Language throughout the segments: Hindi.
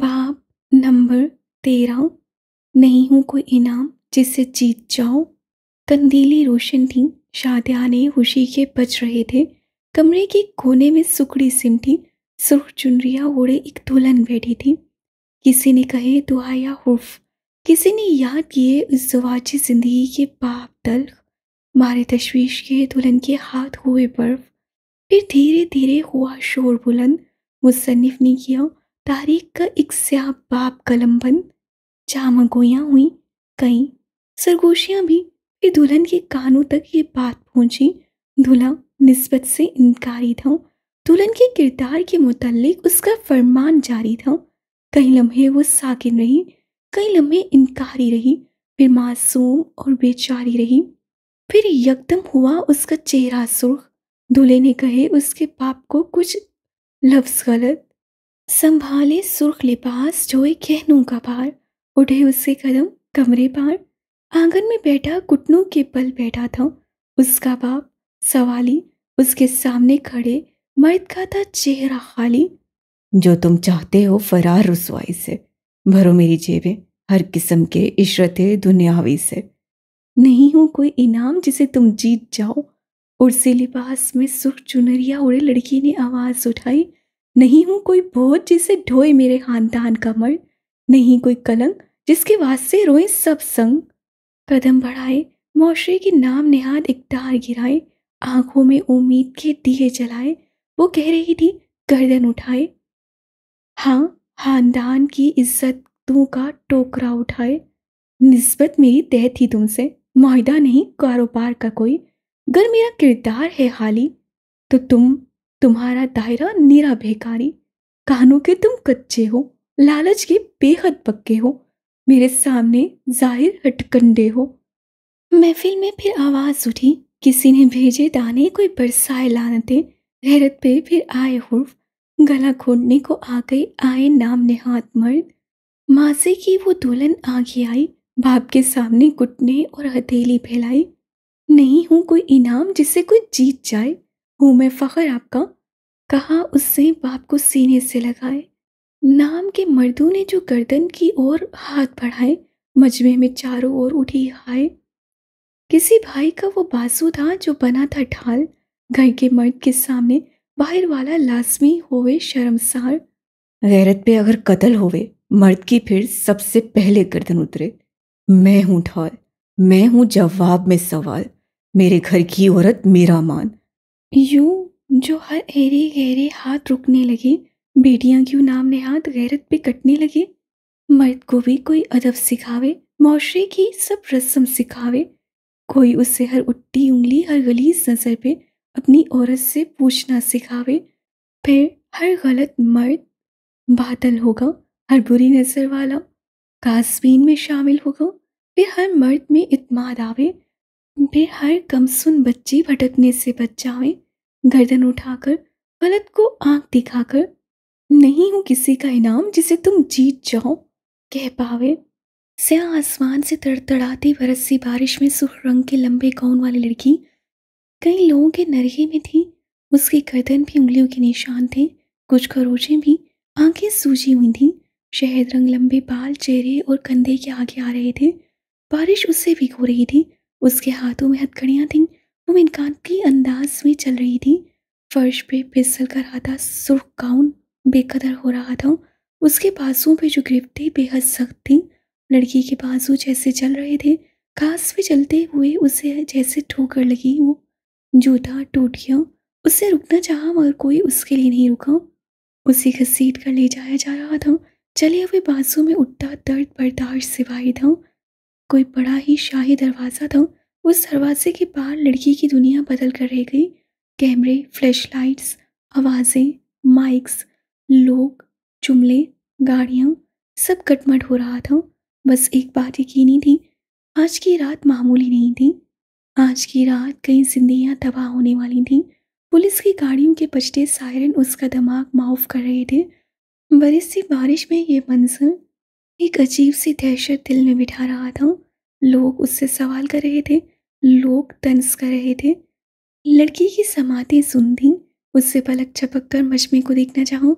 बाप नंबर तेरह नहीं हूँ कोई इनाम जिससे जीत जाओ कंदीली रोशन थी शादियाने खुशी के बच रहे थे कमरे के कोने में सुकड़ी सिम थी सुर्ख चुनरिया ओढ़े एक दुल्हन बैठी थी किसी ने कहे दुआया हुफ किसी ने याद किए उस जवाची जिंदगी के बाप तल्ख मारे तशवीश के दुल्हन के हाथ हुए बर्फ फिर धीरे धीरे हुआ शोर बुलंद मुसन्फ ने किया तारीख का एक स्या बाप बंद जामा गोयाँ हुई कई सरगोशियाँ भी कि दुल्हन के कानों तक ये बात पहुँची दूल्हा नस्बत से इनकारी था दुल्हन के किरदार के मुतलक उसका फरमान जारी था कई लम्हे वो साकिन रही कई लम्हे इनकारी रही फिर मासूम और बेचारी रही फिर यकदम हुआ उसका चेहरा सुर्ख दूल्हे ने कहे उसके बाप को कुछ लफ्ज़ गलत संभाले सुर्ख लिबास एक गहनों का पार उठे उसके कदम कमरे पार आंगन में बैठा घुटनों के बल बैठा था उसका बाप सवाली उसके सामने खड़े मर्द का था चेहरा खाली जो तुम चाहते हो फरार रसवाई से भरो मेरी जेबें हर किस्म के इशरते दुनियावी से नहीं हूँ कोई इनाम जिसे तुम जीत जाओ उर्से लिबास में सुख चुनरिया उड़े लड़की ने आवाज उठाई नहीं हूँ कोई बोझ जिसे ढोए मेरे खानदान का मर नहीं कोई कलंक जिसके वास्ते रोए सब संग कदम बढ़ाए मुआरे की नाम नेहाद इकदार गिराए आंखों में उम्मीद के दिए जलाए वो कह रही थी गर्दन उठाए हाँ खानदान की इज्जत तू का टोकरा उठाए नस्बत मेरी तय थी तुमसे माहिदा नहीं कारोबार का कोई अगर मेरा किरदार है हाली तो तुम तुम्हारा दायरा निरा बेकारी कानों के तुम कच्चे हो लालच के बेहद पक्के हो मेरे सामने जाहिर हटकंडे हो महफिल में फिर आवाज़ उठी किसी ने भेजे दाने कोई बरसाए लानते हैरत पे फिर आए हुर्फ गला खोदने को आ गए आए नाम नेहात मर्द मासे की वो दुल्हन आगे आई बाप के सामने घुटने और हथेली फैलाई नहीं हूँ कोई इनाम जिससे कोई जीत जाए हूँ मैं फ़खर आपका कहा उससे बाप को सीने से लगाए नाम के मर्दों ने जो गर्दन की ओर हाथ बढ़ाए मजमे में चारों ओर उठी हाय किसी भाई का वो बाजू था जो बना था ढाल घर के मर्द के सामने बाहर वाला लाजमी होवे शर्मसार गैरत पे अगर कत्ल होवे मर्द की फिर सबसे पहले गर्दन उतरे मैं हूँ ढाल मैं हूँ जवाब में सवाल मेरे घर की औरत मेरा मान यूं जो हर एरे गहरे हाथ रुकने लगे बेटियां क्यों नाम ने हाथ गैरत पे कटने लगे मर्द को भी कोई अदब सिखावे माशरे की सब रस्म सिखावे कोई उससे हर उट्टी उंगली हर गली नज़र पे अपनी औरत से पूछना सिखावे फिर हर गलत मर्द बादल होगा हर बुरी नज़र वाला कासबीन में शामिल होगा फिर हर मर्द में इतमाद आवे वे हर सुन बच्ची भटकने से बच जावे गर्दन उठाकर गलत को आंख दिखाकर नहीं हूं किसी का इनाम जिसे तुम जीत जाओ कह पावे स्या आसमान से तड़तड़ाती बरसी बारिश में सुख रंग के लंबे गौन वाली लड़की कई लोगों के नरहे में थी उसकी गर्दन भी उंगलियों के निशान थे कुछ खरोचें भी आंखें सूजी हुई थी शहद रंग लंबे बाल चेहरे और कंधे के आगे आ रहे थे बारिश उससे भिगो रही थी उसके हाथों में हथकड़ियाँ थीं वो इनकाती अंदाज में चल रही थी फर्श पे फिसल कर आता सुर्ख गाउन बेकदर हो रहा था उसके बाजुओं पे जो गिरफ्तें बेहद सख्त थीं लड़की के बाजू जैसे चल रहे थे घास पे चलते हुए उसे जैसे ठोकर लगी वो जूता टूट गया उससे रुकना चाहा मगर कोई उसके लिए नहीं रुका उसे घसीट कर ले जाया जा रहा था चले हुए बाजू में उठता दर्द बर्दाश्त से था कोई बड़ा ही शाही दरवाज़ा था उस दरवाजे के बाहर लड़की की दुनिया बदल कर रह गई कैमरे फ्लैशलाइट्स आवाज़ें माइक्स लोग जुमले गाड़ियाँ सब कटमट हो रहा था बस एक बात यकीनी थी आज की रात मामूली नहीं थी आज की रात कई जिंदियाँ तबाह होने वाली थीं पुलिस की गाड़ियों के बचते सायरन उसका दिमाग माफ कर रहे थे बरस सी बारिश में ये मंजर एक अजीब सी दहशत दिल में बिठा रहा था लोग उससे सवाल कर रहे थे लोग तंस कर रहे थे लड़की की समातें सुन दी उससे पलक छपक कर मजमे को देखना चाहूँ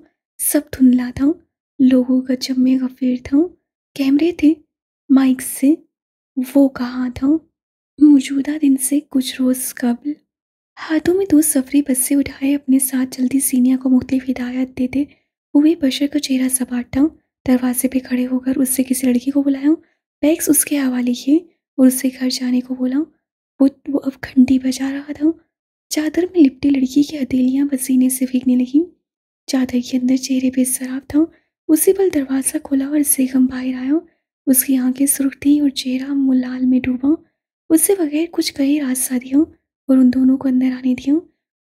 सब धुंधला था लोगों का जमे गफीर था कैमरे थे माइक से वो कहा था मौजूदा दिन से कुछ रोज़ कबल हाथों में दो सफरी बस्से उठाए अपने साथ जल्दी सीनिया को मुख्तलिफ हिदायत देते हुए बशर का चेहरा सपाटा दरवाजे पे खड़े होकर उससे किसी लड़की को बुलाया बैग्स उसके हवाले किए और उससे घर जाने को बोला वो वो अब घंटी बजा रहा था चादर में लिपटी लड़की की हथेलियाँ पसीने से फेंकने लगी चादर के अंदर चेहरे पे शराब था उसी पल दरवाज़ा खोला और सेगम बाहर आया उसकी आंखें सुरख थी और चेहरा मुलाल में डूबा उससे बगैर कुछ कहीं रास्ता दिया और उन दोनों को अंदर आने दिया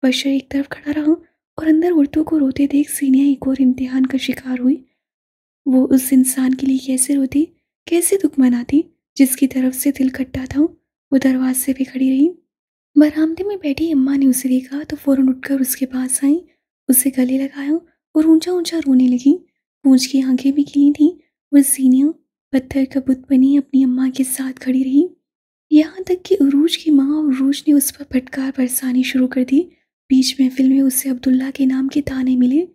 बशर एक तरफ खड़ा रहा और अंदर औरतों को रोते देख सीनिया एक और इम्तिहान का शिकार हुई वो उस इंसान के लिए कैसे रोती कैसे दुख मनाती जिसकी तरफ से दिल खट्टा था वो दरवाजे पे खड़ी रही बरामदे में बैठी अम्मा ने उसे देखा तो फ़ौरन उठकर उसके पास आई उसे गले लगाया और ऊंचा ऊंचा रोने लगी पूंछ की आंखें भी खिली थीं और सीनिया पत्थर का बुत बनी अपनी अम्मा के साथ खड़ी रही यहाँ तक कि उरूज की माँ और उरूज ने उस पर फटकार बरसानी शुरू कर दी बीच महफिल में उसे अब्दुल्ला के नाम के ताने मिले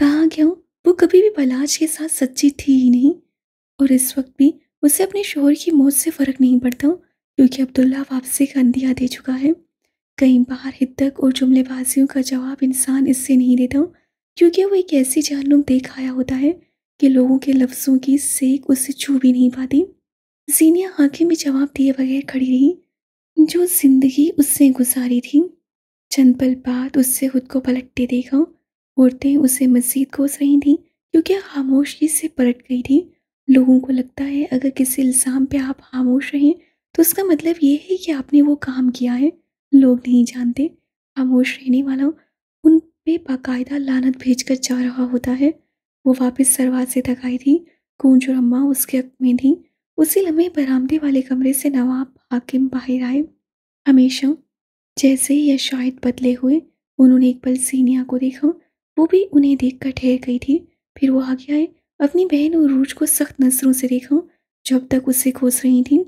कहा क्यों वो कभी भी बलाज के साथ सच्ची थी ही नहीं और इस वक्त भी उसे अपने शोहर की मौत से फ़र्क नहीं पड़ता क्योंकि अब्दुल्ला वापसी का अंदिया दे चुका है कई बार हिद्दत और जुमलेबाजियों का जवाब इंसान इससे नहीं देता क्योंकि वो एक ऐसी जानूम देख आया होता है कि लोगों के लफ्ज़ों की सेक उससे छू भी नहीं पाती जीनिया आंखें में जवाब दिए बगैर खड़ी रही जो जिंदगी उससे गुजारी थी चंद पल बाद उससे खुद को पलटते देखा औरतें उसे मजीद कोस रही थीं क्योंकि खामोशी से पलट गई थी लोगों को लगता है अगर किसी इल्ज़ाम पे आप खामोश रहें तो उसका मतलब ये है कि आपने वो काम किया है लोग नहीं जानते खामोश रहने वाला उन पे बाकायदा लानत भेज कर जा रहा होता है वो वापस दरवाजे से तक आई थी कूंज और अम्मा उसके हक में थी उसी लम्हे बरामदे वाले कमरे से नवाब हाकिम बाहर आए हमेशा जैसे या शायद बदले हुए उन्होंने एक पल सीनिया को देखा वो भी उन्हें देख कर ठहर गई थी फिर वो आगे आए अपनी बहन और रूज को सख्त नजरों से देखा जब तक उससे खोस रही थी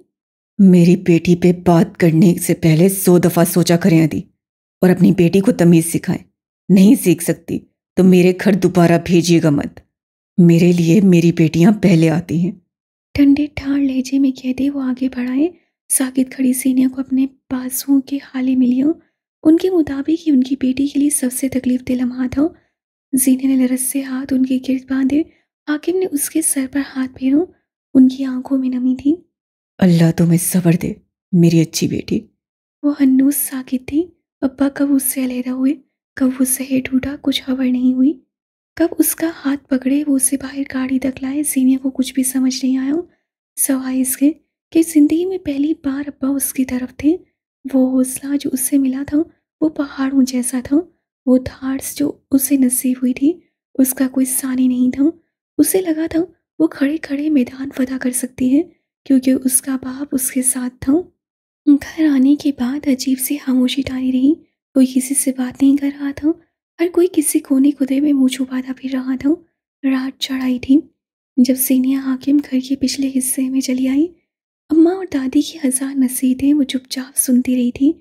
मेरी बेटी पे बात करने से पहले सौ दफ़ा सोचा करें आदि और अपनी बेटी को तमीज़ सिखाएं नहीं सीख सकती तो मेरे घर दोबारा भेजिएगा मत मेरे लिए मेरी बेटियां पहले आती हैं ठंडे ठाड़ लहजे में कहते वो आगे बढ़ाए साकित खड़ी सीनिया को अपने बाजुओं के हाले में उनके मुताबिक ही उनकी बेटी के लिए सबसे तकलीफ दिल लम्हा था जीने ने लरस से हाथ उनके गिर्द बांधे हाकिम ने उसके सर पर हाथ फेरों उनकी आंखों में नमी थी अल्लाह तुम्हें सबर दे मेरी अच्छी बेटी वो हन्नूस साकित थी अब्बा कब उससे अलहदा हुए कब वो सहे टूटा कुछ खबर नहीं हुई कब उसका हाथ पकड़े वो उसे बाहर गाड़ी तक लाए सीनिया को कुछ भी समझ नहीं आया सवाए इसके कि जिंदगी में पहली बार अब्बा उसकी तरफ थे वो हौसला जो उससे मिला था वो पहाड़ों जैसा था वो थार्स जो उसे नसीब हुई थी उसका कोई सानी नहीं था उसे लगा था वो खड़े खड़े मैदान फतह कर सकती है क्योंकि उसका बाप उसके साथ था घर आने के बाद अजीब सी खामोशी डाली रही कोई किसी से बात नहीं कर रहा था हर कोई किसी कोने खुदे में मुँह छुपाता फिर रहा था रात चढ़ाई थी जब सीनिया हाकिम घर के पिछले हिस्से में चली आई अम्मा और दादी की हज़ार नसीहतें वो चुपचाप सुनती रही थी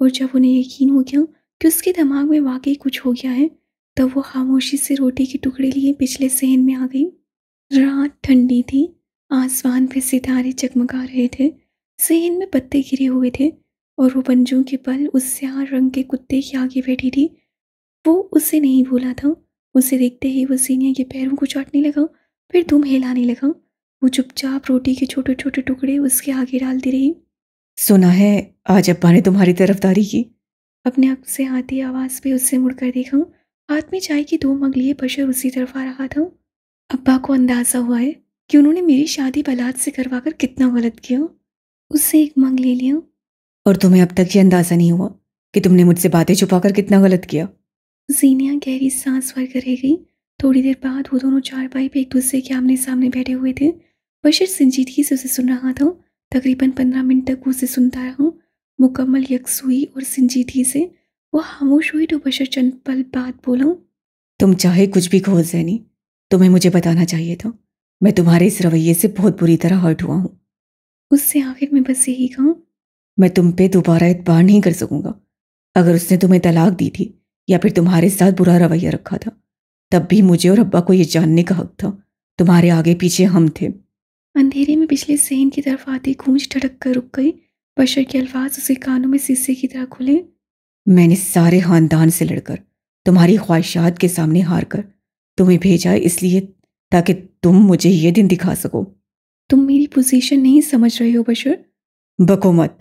और जब उन्हें यकीन हो गया कि उसके दिमाग में वाकई कुछ हो गया है तब वो खामोशी से रोटी के टुकड़े लिए पिछले सहन में आ गई रात ठंडी थी आसमान पे सितारे चकमका रहे थे सहन में पत्ते गिरे हुए थे और वो पंजों के पल उस सार रंग के कुत्ते के आगे बैठी थी वो उसे नहीं भूला था उसे देखते ही वो सीनिया के पैरों को चाटने लगा फिर धूम हिलाने लगा वो चुपचाप रोटी के छोटे छोटे टुकड़े उसके आगे डालती रही सुना है आज अब्बा ने तुम्हारी तरफदारी की अपने आप से आती आवाज़ पे उससे मुड़कर देखा हूँ हाथ में चाय की दो मग लिए बशर उसी तरफ आ रहा था अब्बा को अंदाज़ा हुआ है कि उन्होंने मेरी शादी बलाद से करवा कर कितना गलत किया उससे एक मग ले लिया और तुम्हें अब तक ये अंदाज़ा नहीं हुआ कि तुमने मुझसे बातें छुपा कर कितना गलत किया जीनिया गहरी सांस भर कर रह गई थोड़ी देर बाद वो दोनों चार भाई एक दूसरे के आमने सामने बैठे हुए थे बशर संजीदगी से उसे सुन रहा था तकरीबन पंद्रह मिनट तक उसे सुनता रहा मुकम्मल यकसुई और संजीदगी से वह खामोश हुई तो बशर चंद पल बाद बोला तुम चाहे कुछ भी कहो जैनी तुम्हें मुझे बताना चाहिए था मैं तुम्हारे इस रवैये से बहुत बुरी तरह हर्ट हुआ हूँ उससे आखिर में बस यही कहूँ मैं तुम पे दोबारा एतबार नहीं कर सकूँगा अगर उसने तुम्हें तलाक दी थी या फिर तुम्हारे साथ बुरा रवैया रखा था तब भी मुझे और अब्बा को ये जानने का हक था तुम्हारे आगे पीछे हम थे अंधेरे में पिछले सहन की तरफ आती गूंज ठड़क कर रुक गई बशर के अल्फाज उसे कानों में शीशे की तरह खुले मैंने सारे खानदान से लड़कर तुम्हारी ख्वाहिशात के सामने हार कर तुम्हें भेजा इसलिए ताकि तुम मुझे ये दिन दिखा सको तुम मेरी पोजीशन नहीं समझ रहे हो बशर बको मत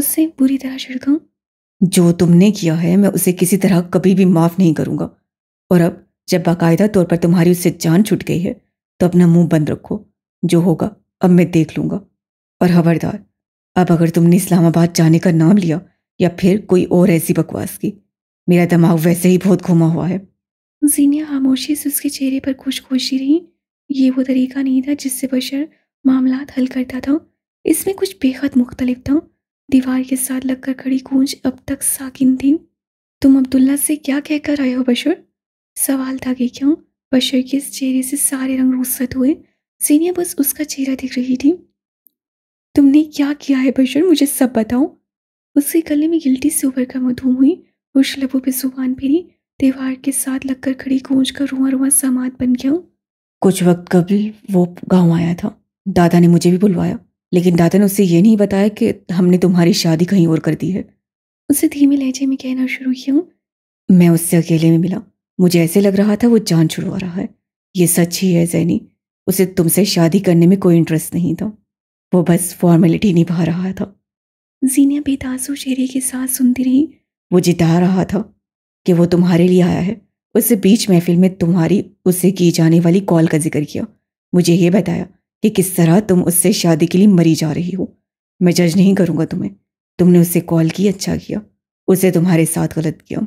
उससे बुरी तरह छिड़का जो तुमने किया है मैं उसे किसी तरह कभी भी माफ नहीं करूंगा और अब जब बाकायदा तौर पर तुम्हारी उससे जान छुट गई है तो अपना मुंह बंद रखो जो होगा अब मैं देख लूंगा और खबरदार अब अगर तुमने इस्लामाबाद जाने का नाम लिया या फिर कोई और ऐसी बकवास की मेरा दिमाग वैसे ही बहुत घुमा हुआ है जीनिया खामोशी से उसके चेहरे पर खुश खुशी रही ये वो तरीका नहीं था जिससे बशर मामला हल करता था इसमें कुछ बेहद मुख्तलिफ था दीवार के साथ लगकर खड़ी गूंज अब तक साकिन थी तुम अब्दुल्ला से क्या कहकर आए हो बशर सवाल था कि क्यों बशर के इस चेहरे से सारे रंग रुखसत हुए सीनिया बस उसका चेहरा दिख रही थी तुमने क्या किया है बशर मुझे सब बताओ उसके गले में गिल्टी से उभर कर मधुम हुई उस लबों पर जुबान फिरी दीवार के साथ लगकर खड़ी गूंज कर रुआ रुआ समात बन गया कुछ वक्त कबल वो गांव आया था दादा ने मुझे भी बुलवाया लेकिन दादा ने उसे ये नहीं बताया कि हमने तुम्हारी शादी कहीं और कर दी है उसे धीमे लहजे में कहना शुरू किया मैं उससे अकेले में मिला मुझे ऐसे लग रहा था वो जान छुड़वा रहा है ये सच ही है जैनी उसे तुमसे शादी करने में कोई इंटरेस्ट नहीं था वो बस फॉर्मेलिटी निभा रहा था जीनिया बेतासु चेहरे के साथ सुनती रही वो जिता रहा था कि वो तुम्हारे लिए आया है उससे बीच महफिल में तुम्हारी उससे की जाने वाली कॉल का जिक्र किया मुझे ये बताया कि किस तरह तुम उससे शादी के लिए मरी जा रही हो मैं जज नहीं करूंगा तुम्हें तुमने उससे कॉल की अच्छा किया उसे तुम्हारे साथ गलत किया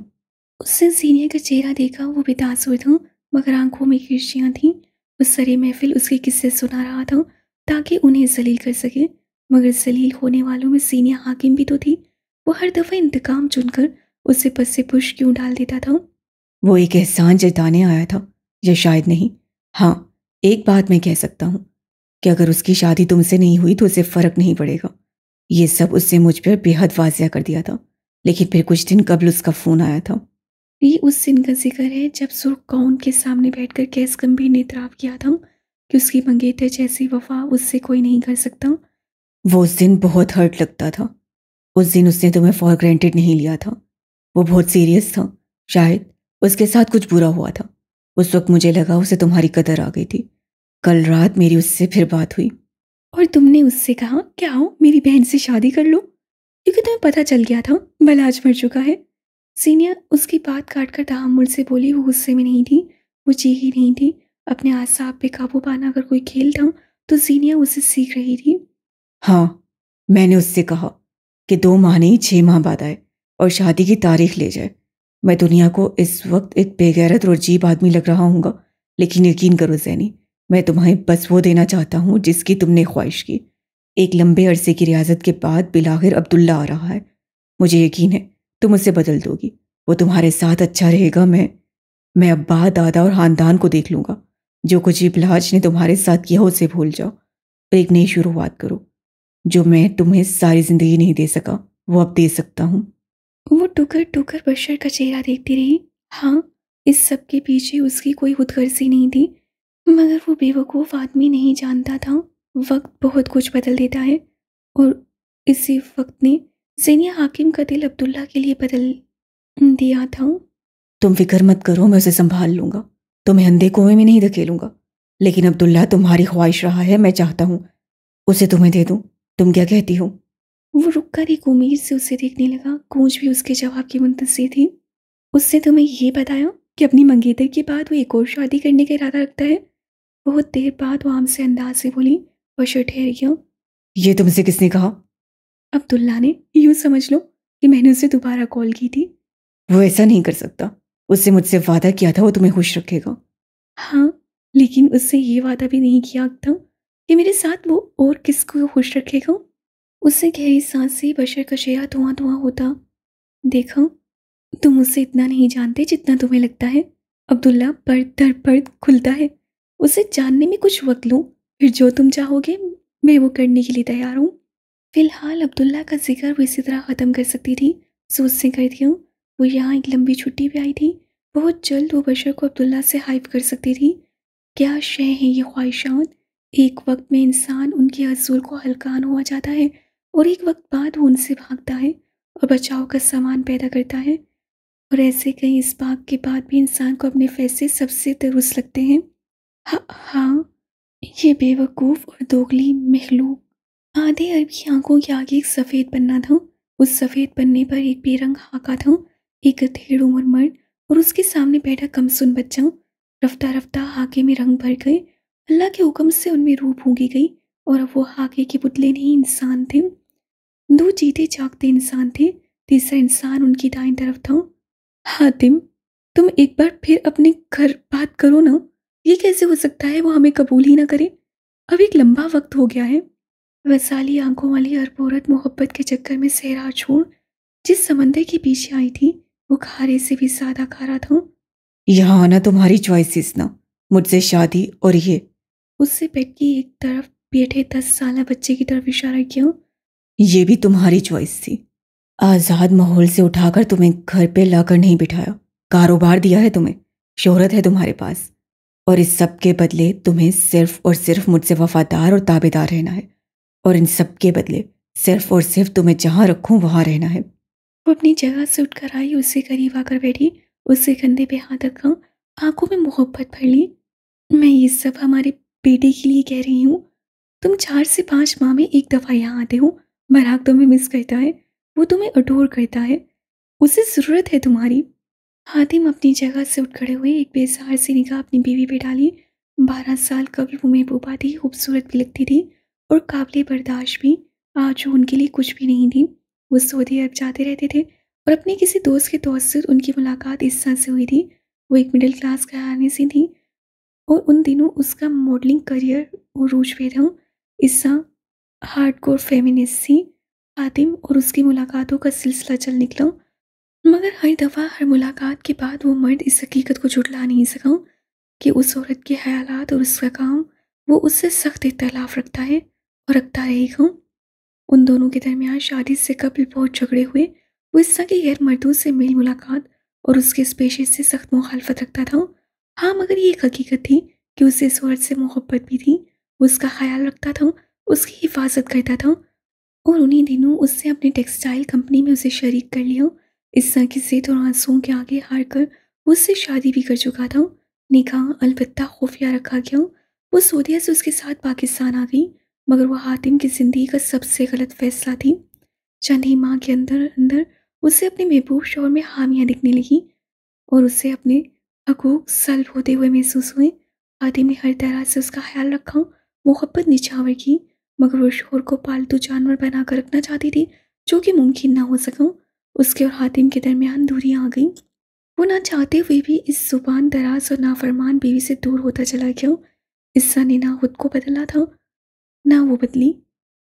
उससे सीनियर का चेहरा देखा वो हुए था मगर आंखों में खिर्चियाँ थीं उस सरे महफिल उसके किस्से सुना रहा था ताकि उन्हें जलील कर सके मगर जलील होने वालों में सीनियर हाकिम भी तो थी वो हर दफ़ा इंतकाम चुनकर उसे पद से पुश क्यों डाल देता था वो एक एहसान जताने आया था या शायद नहीं हाँ एक बात मैं कह सकता हूँ कि अगर उसकी शादी तुमसे नहीं हुई तो उसे फ़र्क नहीं पड़ेगा ये सब उससे मुझ पर बेहद वाजिया कर दिया था लेकिन फिर कुछ दिन कबल उसका फ़ोन आया था ये उस दिन का जिक्र है जब कौन के सामने बैठकर कैस गंभीर ने इतराफ़ किया था कि उसकी मंगेतर जैसी वफा उससे कोई नहीं कर सकता वो उस दिन बहुत हर्ट लगता था उस दिन उसने तुम्हें फॉर ग्रांटेड नहीं लिया था वो बहुत सीरियस था शायद उसके साथ कुछ बुरा हुआ था उस वक्त मुझे लगा उसे तुम्हारी कदर आ गई थी कल रात मेरी उससे फिर बात हुई और तुमने उससे कहा क्या हो मेरी बहन से शादी कर लो क्योंकि तुम्हें पता चल गया था बलाज मर चुका है सीनियर उसकी बात काट कर तहमुल से बोली वो गुस्से में नहीं थी वो चीखी नहीं थी अपने आसाब पे काबू पाना अगर कोई खेल था तो जीनिया उसे सीख रही थी हाँ मैंने उससे कहा कि दो माह नहीं छः माह बाद आए और शादी की तारीख ले जाए मैं दुनिया को इस वक्त एक बेगैरत और अजीब आदमी लग रहा हूँ लेकिन यकीन करो जैनी मैं तुम्हें बस वो देना चाहता हूँ जिसकी तुमने ख्वाहिश की एक लंबे अरसे की रियाजत के बाद बिलाखिर अब्दुल्ला आ रहा है मुझे यकीन है तुम उसे बदल दोगी वो तुम्हारे साथ अच्छा रहेगा मैं मैं अब्बा दादा और खानदान को देख लूँगा जो कुछ इबलाज ने तुम्हारे साथ किया उसे भूल जाओ और एक नई शुरुआत करो जो मैं तुम्हें सारी जिंदगी नहीं दे सका वो अब दे सकता हूँ वो टुकर टुकर बशर का चेहरा देखती रही हाँ इस सब के पीछे उसकी कोई खुदगर्जी नहीं थी मगर वो बेवकूफ़ आदमी नहीं जानता था वक्त बहुत कुछ बदल देता है और इसी वक्त ने जनिया हाकिम का दिल अब्दुल्ला के लिए बदल दिया था तुम फिक्र मत करो मैं उसे संभाल लूँगा तुम्हें तो अंधे कुएं में नहीं धकेलूंगा लेकिन अब्दुल्ला तुम्हारी ख्वाहिश रहा है मैं चाहता हूं उसे तुम्हें दे दूं तुम क्या कहती हो वो रुककर एक उम्मीद से उसे देखने लगा गूंज भी उसके जवाब की मुंतजी थी उससे तुम्हें ये बताया कि अपनी मंगेतर के बाद वो एक और शादी करने का इरादा रखता है बहुत देर बाद वो आम से अंदाज से बोली और शो ठहर गया ये तुमसे किसने कहा अब्दुल्ला ने यूं समझ लो कि मैंने उसे दोबारा कॉल की थी वो ऐसा नहीं कर सकता उससे मुझसे वादा किया था वो तुम्हें खुश रखेगा हाँ लेकिन उससे ये वादा भी नहीं किया था कि मेरे साथ वो और किसको खुश रखेगा उससे गहरी सांस से बशर का चेहरा धुआं धुआं होता देखो तुम उसे इतना नहीं जानते जितना तुम्हें लगता है अब्दुल्ला पर दर पर खुलता है उसे जानने में कुछ वक्त लूँ फिर जो तुम चाहोगे मैं वो करने के लिए तैयार हूँ फिलहाल अब्दुल्ला का जिक्र वो इसी तरह ख़त्म कर सकती थी सोच से कर दिया वो यहाँ एक लंबी छुट्टी पे आई थी बहुत जल्द वो बशर को अब्दुल्ला से हाइफ कर सकती थी क्या शय है ये ख्वाहिशात एक वक्त में इंसान उनके असूल को हलकान हुआ जाता है और एक वक्त बाद वो उनसे भागता है और बचाव का सामान पैदा करता है और ऐसे कहीं इस बाग के बाद भी इंसान को अपने फैसले सबसे दुरुस्त लगते हैं हाँ हा, ये बेवकूफ़ और दोगली महलूक आधे अरबी आंखों के आगे एक सफ़ेद पन्ना था उस सफ़ेद पन्ने पर एक बेरंग हाका था एक अथेड़ उमर मर्द और उसके सामने बैठा कमसुन बच्चा रफ्ता रफ्ता हाके में रंग भर गए अल्लाह के हुक्म से उनमें रूह भूगी गई और अब वो हाके के पुतले नहीं इंसान थे दो जीते जागते इंसान थे तीसरा इंसान उनकी दाएं तरफ था हातिम तुम एक बार फिर अपने घर बात करो ना ये कैसे हो सकता है वो हमें कबूल ही ना करे अब एक लंबा वक्त हो गया है वसाली आंखों वाली अरबोरत मोहब्बत के चक्कर में सहरा छोड़ जिस समंदर के पीछे आई थी वो खारे से भी ज्यादा खारा था यहाँ आना तुम्हारी चॉइसिस ना मुझसे शादी और ये उससे बैठ के एक तरफ बैठे दस साल बच्चे की तरफ इशारा किया ये भी तुम्हारी चॉइस थी आज़ाद माहौल से उठाकर तुम्हें घर पे लाकर नहीं बिठाया कारोबार दिया है तुम्हें शोहरत है तुम्हारे पास और इस सब के बदले तुम्हें सिर्फ और सिर्फ मुझसे वफादार और ताबेदार रहना है और इन सब के बदले सिर्फ और सिर्फ तुम्हें जहाँ रखूँ वहाँ रहना है वो अपनी जगह से उठकर आई उससे करीब आकर बैठी उससे कंधे पे हाथ रखा आंखों में मोहब्बत भर ली मैं ये सब हमारे बेटे के लिए कह रही हूँ तुम चार से पाँच माह में एक दफ़ा यहाँ आते हो मराक तुम्हें मिस करता है वो तुम्हें अटोर करता है उसे ज़रूरत है तुम्हारी हातिम अपनी जगह से उठ खड़े हुए एक बेसहार से निगाह अपनी बीवी पे डाली बारह साल कबल वो बोबा थी खूबसूरत भी लगती थी और काबिल बर्दाश्त भी आज उनके लिए कुछ भी नहीं थी वो सऊदी अरब जाते रहते थे और अपने किसी दोस्त के दोस्त से उनकी मुलाकात इस तरह से हुई थी वो एक मिडिल क्लास घरानी से थी और उन दिनों उसका मॉडलिंग करियर वो रूज पे रहा इस हार्ड कोर फेमिनिस्ट थी आदिम और उसकी मुलाकातों का सिलसिला चल निकला मगर हर दफ़ा हर मुलाकात के बाद वो मर्द इस हकीकत को जुटला नहीं सका कि उस औरत के ख्याल और उसका काम वो उससे सख्त इतलाफ़ रखता है और रखता रहेगा उन दोनों के दरमियान शादी से कबल बहुत झगड़े हुए वो इस के गैर मरदूद से मेल मुलाकात और उसके इस पेशे से सख्त मुखालफत रखता था हाँ मगर ये एक हकीकत थी कि उसे इस वर्ष से मोहब्बत भी थी उसका ख्याल रखता था उसकी हिफाजत करता था और उन्हीं दिनों उससे अपने टेक्सटाइल कंपनी में उसे शरीक कर लिया तरह की जिद और आंसुओं के आगे हार कर उससे शादी भी कर चुका था निकाह अलबत्ता खुफिया रखा गया वो सोदिया से उसके साथ पाकिस्तान आ गई मगर वह हातिम की ज़िंदगी का सबसे गलत फैसला थी चंद ही माह के अंदर अंदर उसे अपने महबूब शोर में हामियाँ दिखने लगी और उसे अपने हकूक सल्ब होते हुए महसूस हुए आदिम ने हर तरह से उसका ख्याल रखा मोहब्बत निछावर की मगर वो शोर को पालतू जानवर बना कर रखना चाहती थी जो कि मुमकिन ना हो सका उसके और हातिम के दरमियान दूरियाँ आ गईं वो ना चाहते हुए भी इस जुबान दराज और नाफरमान बीवी से दूर होता चला गया इस ने ना खुद को बदला था ना वो बदली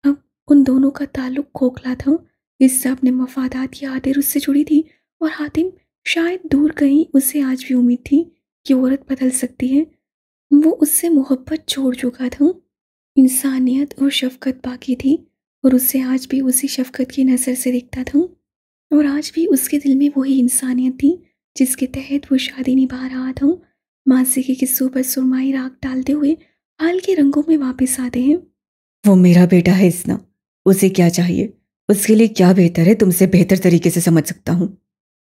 अब उन दोनों का ताल्लुक खोखला था इस सब ने मफादात की आदिर उससे जुड़ी थी और हातिम शायद दूर कहीं उसे आज भी उम्मीद थी कि औरत बदल सकती है वो उससे मोहब्बत छोड़ चुका था इंसानियत और शफकत बाकी थी और उससे आज भी उसी शफकत की नज़र से देखता था और आज भी उसके दिल में वही इंसानियत थी जिसके तहत वो शादी निभा रहा था माजी के किस्सों पर सुरमाई राख डालते हुए हाल के रंगों में वापस आते हैं वो मेरा बेटा है इसना उसे क्या चाहिए उसके लिए क्या बेहतर है तुमसे बेहतर तरीके से समझ सकता हूँ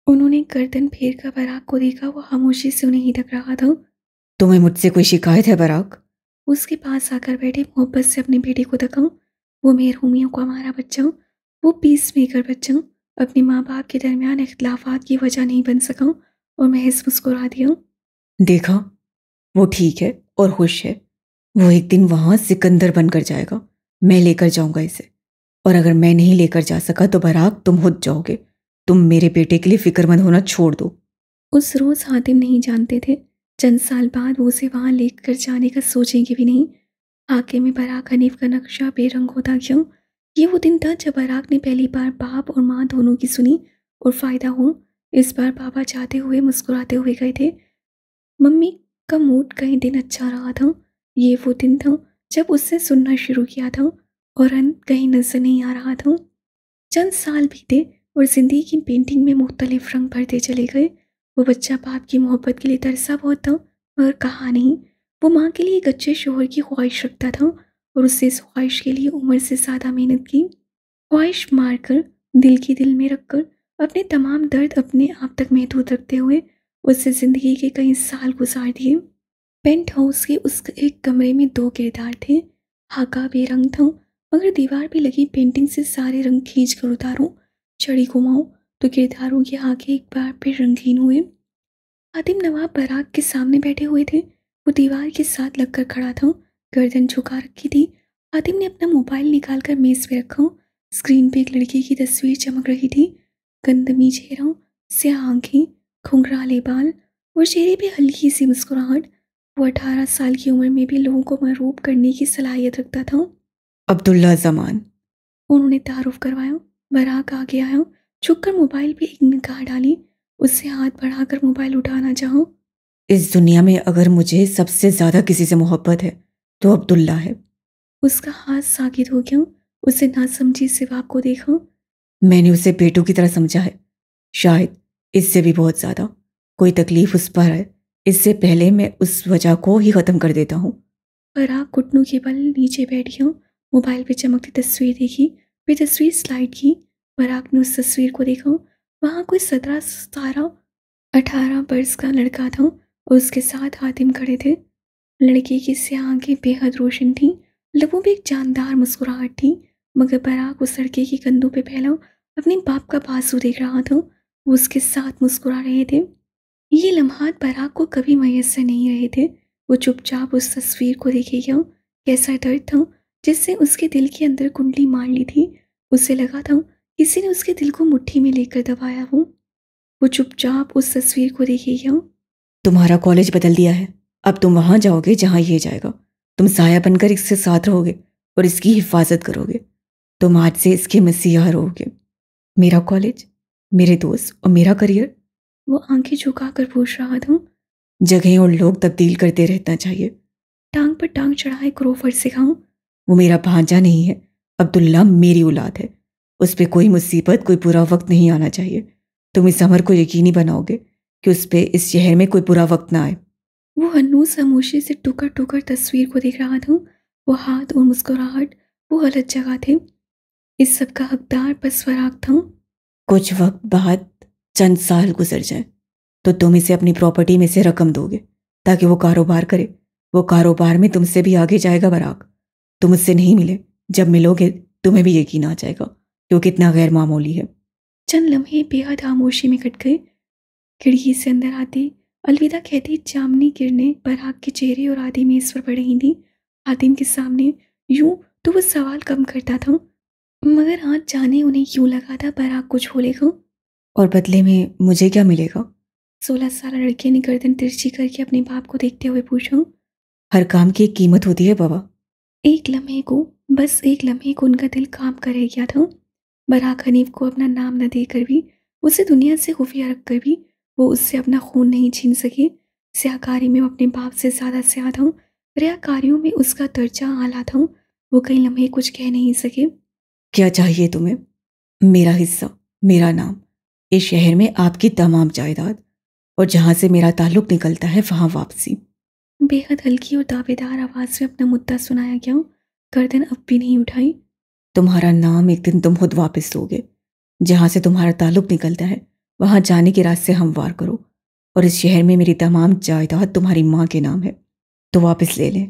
उन्होंने गर्दन फेर कर बराक को देखा वो खामोशी से उन्हें हिदक रहा था तुम्हें मुझसे कोई शिकायत है बराक उसके पास आकर बैठे मोहब्बत से अपने बेटे को तकाऊँ वो मेरहूमियों का हमारा बच्चा हूँ वो पीस मेकर बच्चा हूँ अपने माँ बाप के दरमियान इख्तलाफात की वजह नहीं बन सका और और महज मुस्कुरा दिया हूँ देखा वो ठीक है और खुश है वो एक दिन वहां सिकंदर बनकर जाएगा मैं लेकर जाऊंगा इसे और अगर मैं नहीं लेकर जा सका तो बराक तुम खुद जाओगे तुम मेरे बेटे के लिए फिक्रमंद होना छोड़ दो उस रोज़ हातिम नहीं जानते थे चंद साल बाद वो उसे वहां लेकर जाने का सोचेंगे भी नहीं आके में बराक हनीफ का नक्शा बेरंग होता क्यों ये वो दिन था जब बराक ने पहली बार बाप और माँ दोनों की सुनी और फ़ायदा हो इस बार बाबा जाते हुए मुस्कुराते हुए गए थे मम्मी का मूड कई दिन अच्छा रहा था ये वो दिन था जब उससे सुनना शुरू किया था और अंत कहीं नजर नहीं आ रहा था चंद साल बीते और ज़िंदगी की पेंटिंग में मुख्तलिफ रंग भरते चले गए वो बच्चा बाप की मोहब्बत के लिए तरसा बहुत था और कहा नहीं वो माँ के लिए एक अच्छे शोहर की ख्वाहिश रखता था और उससे इस ख्वाहिश के लिए उम्र से ज़्यादा मेहनत की ख्वाहिश मार कर दिल की दिल में रखकर अपने तमाम दर्द अपने आप तक महदूद रखते हुए उससे ज़िंदगी के कई साल गुजार दिए पेंट हाउस के उस एक कमरे में दो किरदार थे हाका बेरंग था मगर दीवार पे लगी पेंटिंग से सारे रंग खींच कर उतारो चढ़ी घुमाओ तो किरदारों के आगे एक बार फिर रंगीन हुए आदिम नवाब बराग के सामने बैठे हुए थे वो दीवार के साथ लगकर खड़ा था गर्दन झुका रखी थी आदिम ने अपना मोबाइल निकाल कर मेज़ पे रखा स्क्रीन पे एक लड़की की तस्वीर चमक रही थी गंदमी चेहरा स्या आंखें खुंगराले बाल और चेहरे पे हल्की सी मुस्कुराहट वो अठारह साल की उम्र में भी लोगों को मरूब करने की सलाहियत रखता था अब्दुल्ला जमान उन्होंने तारुफ करवाया बराक आ गया आया छुप कर मोबाइल पे एक निगाह डाली उससे हाथ बढ़ाकर मोबाइल उठाना चाहो इस दुनिया में अगर मुझे सबसे ज़्यादा किसी से मोहब्बत है तो अब्दुल्ला है उसका हाथ साकित हो गया उसे ना समझी सिवाब को देखा मैंने उसे बेटों की तरह समझा है शायद इससे भी बहुत ज़्यादा कोई तकलीफ उस पर है इससे पहले मैं उस वजह को ही ख़त्म कर देता हूँ फराग घुटनों के बल नीचे बैठ गया मोबाइल पे चमकती तस्वीर देखी फिर तस्वीर स्लाइड की फराग ने उस तस्वीर को देखा वहाँ कोई सत्रह सतारह अठारह बर्स का लड़का था और उसके साथ आदिम खड़े थे लड़के की से आंखें बेहद रोशन थी लबों में एक जानदार मुस्कुराहट थी मगर बराक उस लड़के के कंधों पे फैला अपने बाप का बाजू देख रहा था वो उसके साथ मुस्कुरा रहे थे ये लम्हात बराक को कभी मैसर नहीं रहे थे वो चुपचाप उस तस्वीर को देखे गया कैसा डर था जिससे उसके दिल के अंदर कुंडली मार ली थी उसे लगा था किसी ने उसके दिल को मुट्ठी में लेकर दबाया हूँ वो चुपचाप उस तस्वीर को देखे गया तुम्हारा कॉलेज बदल दिया है अब तुम वहां जाओगे जहां ये जाएगा तुम साया बनकर इसके साथ रहोगे और इसकी हिफाजत करोगे तुम आज से इसके मसीहा रहोगे मेरा कॉलेज मेरे दोस्त और मेरा करियर वो आंखें झुकाकर पूछ रहा था जगह और लोग तब्दील करते रहना चाहिए टांग पर टांग चढ़ाए क्रोफर से खाऊं वो मेरा भांजा नहीं है अब्दुल्ला मेरी औलाद है उस पर कोई मुसीबत कोई बुरा वक्त नहीं आना चाहिए तुम इस अमर को यकीनी बनाओगे कि उस पर इस शहर में कोई बुरा वक्त ना आए वो हनूस खामोशी से टुकर टुकर तस्वीर को देख रहा था वो हाथ और मुस्कुराहट वो गलत जगह थे इस सब का हकदार बस फराक था कुछ वक्त बाद चंद साल गुजर जाए तो तुम इसे अपनी प्रॉपर्टी में से रकम दोगे ताकि वो कारोबार करे वो कारोबार में तुमसे भी आगे जाएगा बराक तुम उससे नहीं मिले जब मिलोगे तुम्हें भी यकीन आ जाएगा वो कितना गैर मामूली है चंद लम्हे बेहद खामोशी में कट गए खिड़की से अंदर आती अलविदा कहती जामनी किरने बराक के चेहरे और आदि में पर पड़ रही थी आदिम के सामने यूं तो वो सवाल कम करता था मगर आज जाने उन्हें यूं लगा था बराक कुछ हो लेगा और बदले में मुझे क्या मिलेगा सोलह साल लड़के ने गर्दन तिरछी करके अपने बाप को देखते हुए पूछा हर काम की एक कीमत होती है बाबा एक लम्हे को बस एक लम्हे को उनका दिल काम कर गया था बराक हनीफ को अपना नाम न ना देकर भी उसे दुनिया से खुफिया रख कर भी वो उससे अपना खून नहीं छीन सके सियाकारी में अपने बाप से ज़्यादा से था हूँ रियाकारियों में उसका दर्जा आला था वो कई लम्हे कुछ कह नहीं सके क्या चाहिए तुम्हें मेरा हिस्सा मेरा नाम इस शहर में आपकी तमाम जायदाद और जहाँ से मेरा ताल्लुक निकलता है वहाँ वापसी बेहद हल्की और दावेदार आवाज़ में अपना मुद्दा सुनाया गया गर्दन अब भी नहीं उठाई तुम्हारा नाम एक दिन तुम खुद वापस दोगे जहाँ से तुम्हारा ताल्लुक निकलता है वहाँ जाने के रास्ते हमवार करो और इस शहर में मेरी तमाम जायदाद तुम्हारी माँ के नाम है तो वापस ले लें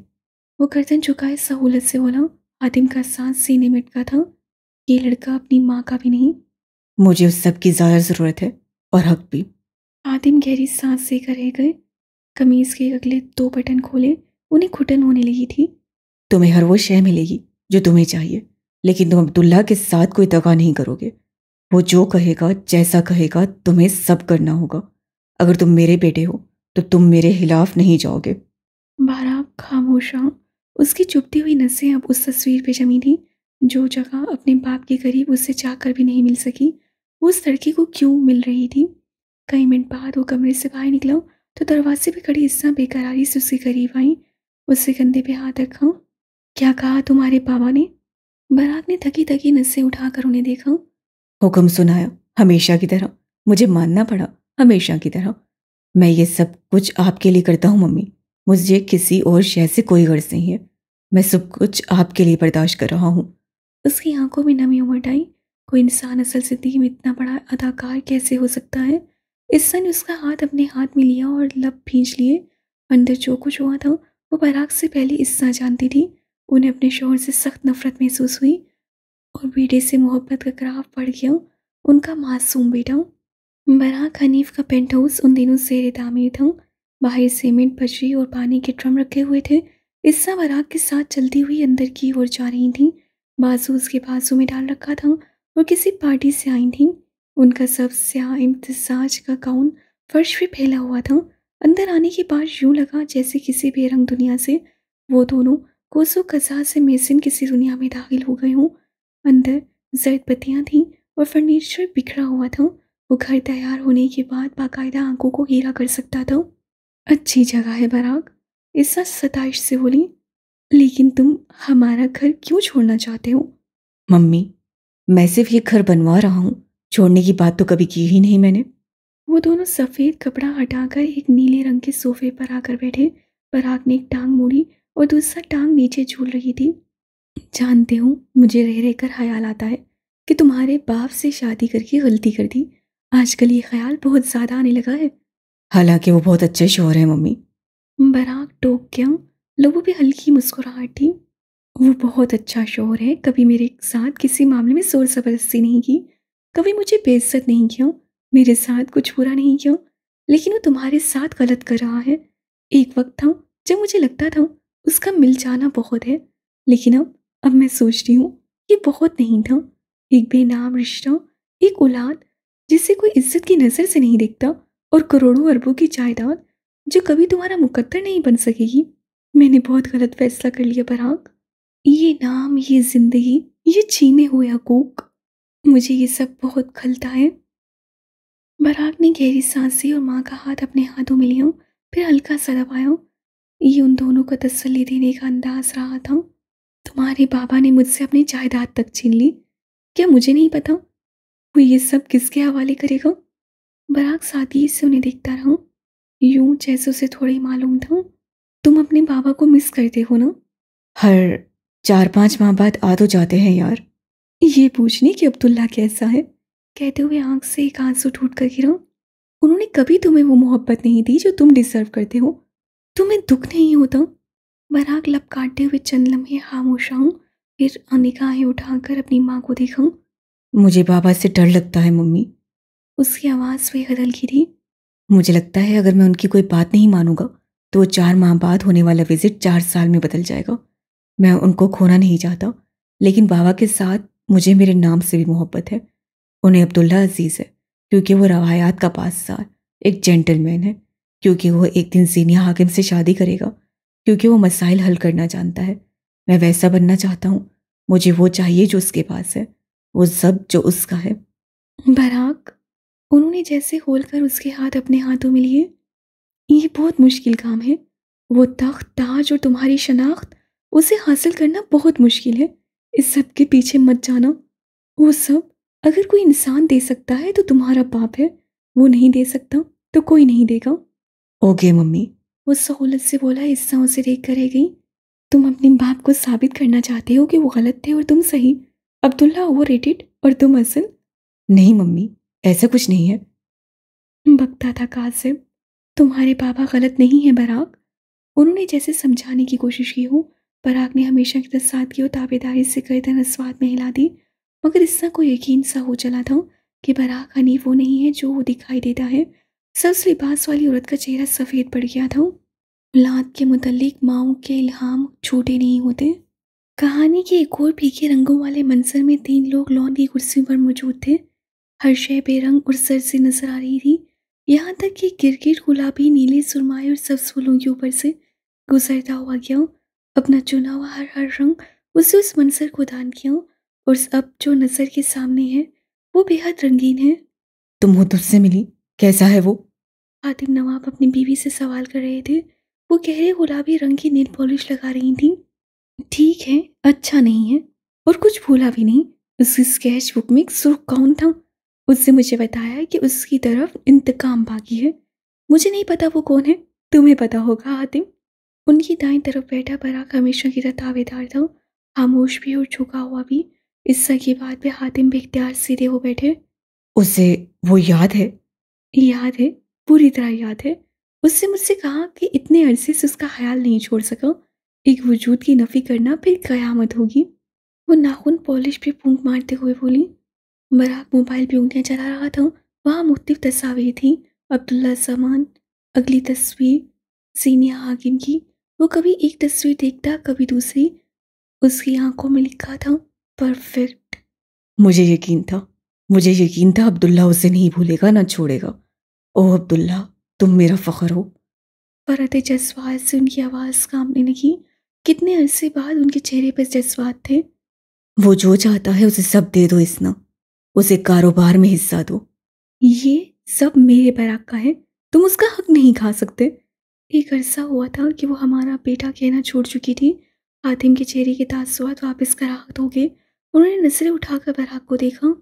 वो गर्दन झुकाए सहूलत से बोला आदिम का सांस सीने मिटका था ये लड़का अपनी माँ का भी नहीं मुझे उस सब की ज़्यादा ज़रूरत है और हक भी आदिम गहरी सांस से करे गए कमीज़ के अगले दो बटन खोले उन्हें घुटन होने लगी थी तुम्हें हर वो शह मिलेगी जो तुम्हें चाहिए लेकिन तुम अब्दुल्ला के साथ कोई दगा नहीं करोगे वो जो कहेगा जैसा कहेगा तुम्हें सब करना होगा अगर तुम मेरे बेटे हो तो तुम मेरे खिलाफ नहीं जाओगे बारा खामोशा उसकी चुपती हुई नसें अब उस तस्वीर पे जमी थी जो जगह अपने बाप के करीब उससे जाकर भी नहीं मिल सकी उस लड़की को क्यों मिल रही थी कई मिनट बाद वो कमरे से बाहर निकला तो दरवाजे पे खड़ी इज्जा बेकरारी से उसके करीब आई उससे कंधे पे हाथ रखा क्या कहा तुम्हारे पापा ने बरात ने थकी थकी नस्से उठाकर उन्हें देखा हुक्म सुनाया हमेशा की तरह मुझे मानना पड़ा हमेशा की तरह मैं ये सब कुछ आपके लिए करता हूँ मम्मी मुझे किसी और शहर से कोई गर्ज नहीं है मैं सब कुछ आपके लिए बर्दाश्त कर रहा हूँ उसकी आंखों में नमी उमट आई कोई इंसान असल ज़िंदगी में इतना बड़ा अदाकार कैसे हो सकता है इस्सा ने उसका हाथ अपने हाथ में लिया और लब भींच लिए अंदर जो कुछ हुआ था वो पराग से पहले इस्सा जानती थी उन्हें अपने शोर से सख्त नफरत महसूस हुई और बेटे से मोहब्बत का ग्राफ पड़ गया उनका मासूम बेटा बराक हनीफ का पेंट हाउस उन दिनों से तामीर था बाहर सीमेंट बजरी और पानी के ड्रम रखे हुए थे इस्सा बराक के साथ चलती हुई अंदर की ओर जा रही थी बाजू उसके बाजू में डाल रखा था वो किसी पार्टी से आई थी उनका सब स्या इम्तजाज का गाउन फर्श पे फैला हुआ था अंदर आने के बाद यूँ लगा जैसे किसी बेरंग दुनिया से वो दोनों कोसो कजा से मेसिन किसी दुनिया में दाखिल हो गए हों अंदर जर्द पत्तियाँ थीं और फर्नीचर बिखरा हुआ था वो घर तैयार होने के बाद बाकायदा आंखों को हीरा कर सकता था अच्छी जगह है बराग इसा सताइश से बोली लेकिन तुम हमारा घर क्यों छोड़ना चाहते हो मम्मी मैं सिर्फ ये घर बनवा रहा हूँ छोड़ने की बात तो कभी की ही नहीं मैंने वो दोनों सफ़ेद कपड़ा हटाकर एक नीले रंग के सोफे पर आकर बैठे पराग ने एक टांग मोड़ी और दूसरा टांग नीचे झूल रही थी जानते हूँ मुझे रह रहकर ख्याल आता है कि तुम्हारे बाप से शादी करके गलती कर दी आजकल ये ख्याल बहुत ज़्यादा आने लगा है हालांकि वो बहुत अच्छे शोहर हैं मम्मी बराक टोक गया लोगों पर हल्की मुस्कुराहट थी वो बहुत अच्छा शोर है कभी मेरे साथ किसी मामले में शोर ज़बरदस्ती नहीं की कभी मुझे बेइज्जत नहीं किया मेरे साथ कुछ बुरा नहीं किया लेकिन वो तुम्हारे साथ गलत कर रहा है एक वक्त था जब मुझे लगता था उसका मिल जाना बहुत है लेकिन अब अब मैं सोच रही हूँ ये बहुत नहीं था एक बेनाम रिश्ता एक औलाद जिसे कोई इज्जत की नज़र से नहीं देखता और करोड़ों अरबों की जायदाद जो कभी तुम्हारा मुकद्दर नहीं बन सकेगी मैंने बहुत गलत फैसला कर लिया बराक ये नाम ये जिंदगी ये छीने हुए हकूक मुझे ये सब बहुत खलता है बराक ने गहरी सांस और माँ का हाथ अपने हाथों में लिया फिर हल्का सा दबाया ये उन दोनों को तसल्ली देने का अंदाज रहा था तुम्हारे बाबा ने मुझसे अपनी जायदाद तक छीन ली क्या मुझे नहीं पता वो ये सब किसके हवाले करेगा बराक सादगी से उन्हें देखता रहा यूं जैसे उसे थोड़े मालूम था तुम अपने बाबा को मिस करते हो ना हर चार पांच माह बाद आ तो जाते हैं यार ये पूछने कि अब्दुल्ला कैसा है कहते हुए आंख से एक आंसू टूट कर गिरा उन्होंने कभी तुम्हें वो मोहब्बत नहीं दी जो तुम डिजर्व करते हो तुम्हें दुख नहीं होता बराग लप काटते हुए चंद लम्हे खामोश आऊँ फिर निगाहें उठाकर अपनी माँ को देखा मुझे बाबा से डर लगता है मम्मी उसकी आवाज़ वे हदल गिरी मुझे लगता है अगर मैं उनकी कोई बात नहीं मानूंगा तो वो चार माह बाद होने वाला विजिट चार साल में बदल जाएगा मैं उनको खोना नहीं चाहता लेकिन बाबा के साथ मुझे मेरे नाम से भी मोहब्बत है उन्हें अब्दुल्ला अजीज़ है क्योंकि वो रवायात का पासदार एक जेंटलमैन है क्योंकि वो एक दिन सीनिया हाकिम से शादी करेगा क्योंकि वो मसाइल हल करना जानता है मैं वैसा बनना चाहता हूँ मुझे वो चाहिए जो उसके पास है वो सब जो उसका है बराक उन्होंने जैसे खोलकर उसके हाथ अपने हाथों में लिए ये बहुत मुश्किल काम है वो तख्त ताज और तुम्हारी शनाख्त उसे हासिल करना बहुत मुश्किल है इस सब के पीछे मत जाना वो सब अगर कोई इंसान दे सकता है तो तुम्हारा बाप है वो नहीं दे सकता तो कोई नहीं देगा ओके मम्मी वो सहूलत से बोला हिस्सा उसे देख कर रह गई तुम अपने बाप को साबित करना चाहते हो कि वो गलत थे और तुम सही अब्दुल्ला ओवर रेटेड और तुम असल नहीं मम्मी ऐसा कुछ नहीं है बकता था कासिम तुम्हारे पापा गलत नहीं है बराक उन्होंने जैसे समझाने की कोशिश की हो पराग ने हमेशा की तरह की और ताबेदारी से तरह स्वाद में हिला दी मगर इसका कोई यकीन सा हो चला था कि पराग हनी वो नहीं है जो वो दिखाई देता है सब लिबास वाली औरत का चेहरा सफ़ेद पड़ गया था औलाद के मुतलिक माओ के इल्हाम छोटे नहीं होते कहानी के एक और फीके रंगों वाले मंसर में तीन लोग लॉन की कुर्सी पर मौजूद थे हर शय बेरंग और सर से नजर आ रही थी यहाँ तक कि गिरगिट गुलाबी नीले सुरमाए और सब्ज फूलों के ऊपर से गुजरता हुआ गया अपना चुना हुआ हर हर रंग उसे उस मंजर को दान किया और अब जो नजर के सामने है वो बेहद रंगीन है तुम हो तुझसे मिली कैसा है वो आदिम नवाब अपनी बीवी से सवाल कर रहे थे वो गहरे गुलाबी रंग की नेल पॉलिश लगा रही थी ठीक है अच्छा नहीं है और कुछ भूला भी नहीं उसकी स्केच बुक में एक सुर्ख कौन था उससे मुझे बताया कि उसकी तरफ इंतकाम बाकी है मुझे नहीं पता वो कौन है तुम्हें पता होगा आदिम उनकी दाएं तरफ बैठा बराक हमेशा की तरह दावेदार था खामोश भी और झुका हुआ भी इस सगी बात पे हातिम बेख्तियार सीधे हो बैठे उसे वो याद है याद है पूरी तरह याद है उससे मुझसे कहा कि इतने अरसे से उसका ख्याल नहीं छोड़ सका एक वजूद की नफ़ी करना फिर कयामत होगी वो नाखून पॉलिश पे पूंक मारते हुए बोली बराक मोबाइल पे उंगलियाँ चला रहा था वहाँ मुख्तफ तस्वीर थी अब्दुल्ला जमान अगली तस्वीर सीनिया हाकिम की वो कभी एक तस्वीर देखता कभी दूसरी उसकी आंखों में लिखा था परफेक्ट मुझे यकीन था मुझे यकीन था अब्दुल्ला उसे नहीं भूलेगा ना छोड़ेगा ओह अब्दुल्ला तुम मेरा फखर हो फरत जज्बात से उनकी आवाज़ कामने लगी कितने अरसे बाद उनके चेहरे पर जज्बात थे वो जो चाहता है उसे सब दे दो इसना उसे कारोबार में हिस्सा दो ये सब मेरे बराक का है तुम उसका हक नहीं खा सकते एक अरसा हुआ था कि वो हमारा बेटा कहना छोड़ चुकी थी आदिम के चेहरे के तासुआत वापस कराहत हो गए उन्होंने नजरे उठाकर बराक को देखा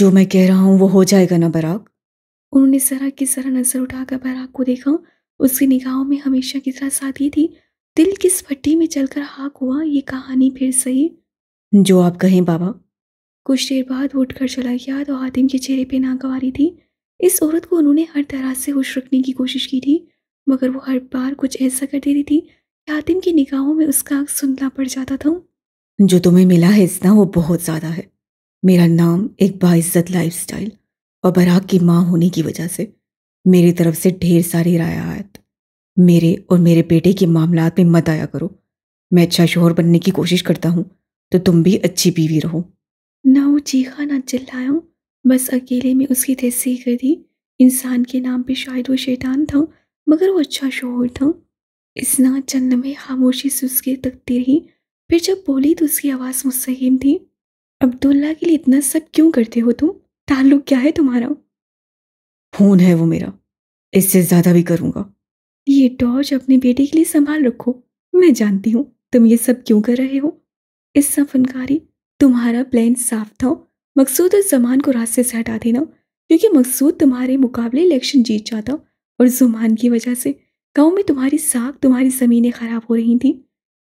जो मैं कह रहा हूँ वो हो जाएगा ना बराक उन्होंने जरा की जरा नजर उठाकर बराक को देखा उसकी निगाहों में हमेशा की तरह सादगी थी दिल किस भट्टी में चलकर हाक हुआ ये कहानी फिर सही जो आप कहें बाबा कुछ देर बाद वो उठकर चला गया तो आदिम के चेहरे पे नागवारी थी इस औरत को उन्होंने हर तरह से खुश रखने की कोशिश की थी मगर वो हर बार कुछ ऐसा कर देती थी कि आतिम की निगाहों में उसका सुनना पड़ जाता था जो तुम्हें मिला है इतना वो बहुत ज़्यादा है मेरा नाम एक बाइज्जत लाइफ स्टाइल और बराक की माँ होने की वजह से मेरी तरफ से ढेर सारी रायात मेरे और मेरे बेटे के मामला में मत आया करो मैं अच्छा शोहर बनने की कोशिश करता हूँ तो तुम भी अच्छी बीवी रहो ना वो चीखा ना चिल्लाया बस अकेले में उसकी तहसीह कर दी इंसान के नाम पे शायद वो शैतान था मगर वो अच्छा शोर था इसना चंद में खामोशी से उसकी तकती रही फिर जब बोली तो उसकी आवाज़ मुस्तम थी अब्दुल्ला के लिए इतना सब क्यों करते हो तुम ताल्लुक क्या है तुम्हारा खून है वो मेरा इससे ज़्यादा भी करूँगा ये टॉर्च अपने बेटे के लिए संभाल रखो मैं जानती हूँ तुम ये सब क्यों कर रहे हो इस सफनकारी तुम्हारा प्लान साफ था मकसूद उस जमान को रास्ते से हटा देना क्योंकि मकसूद तुम्हारे मुकाबले इलेक्शन जीत जाता और जुमान की वजह से गांव में तुम्हारी साख तुम्हारी ज़मीनें ख़राब हो रही थी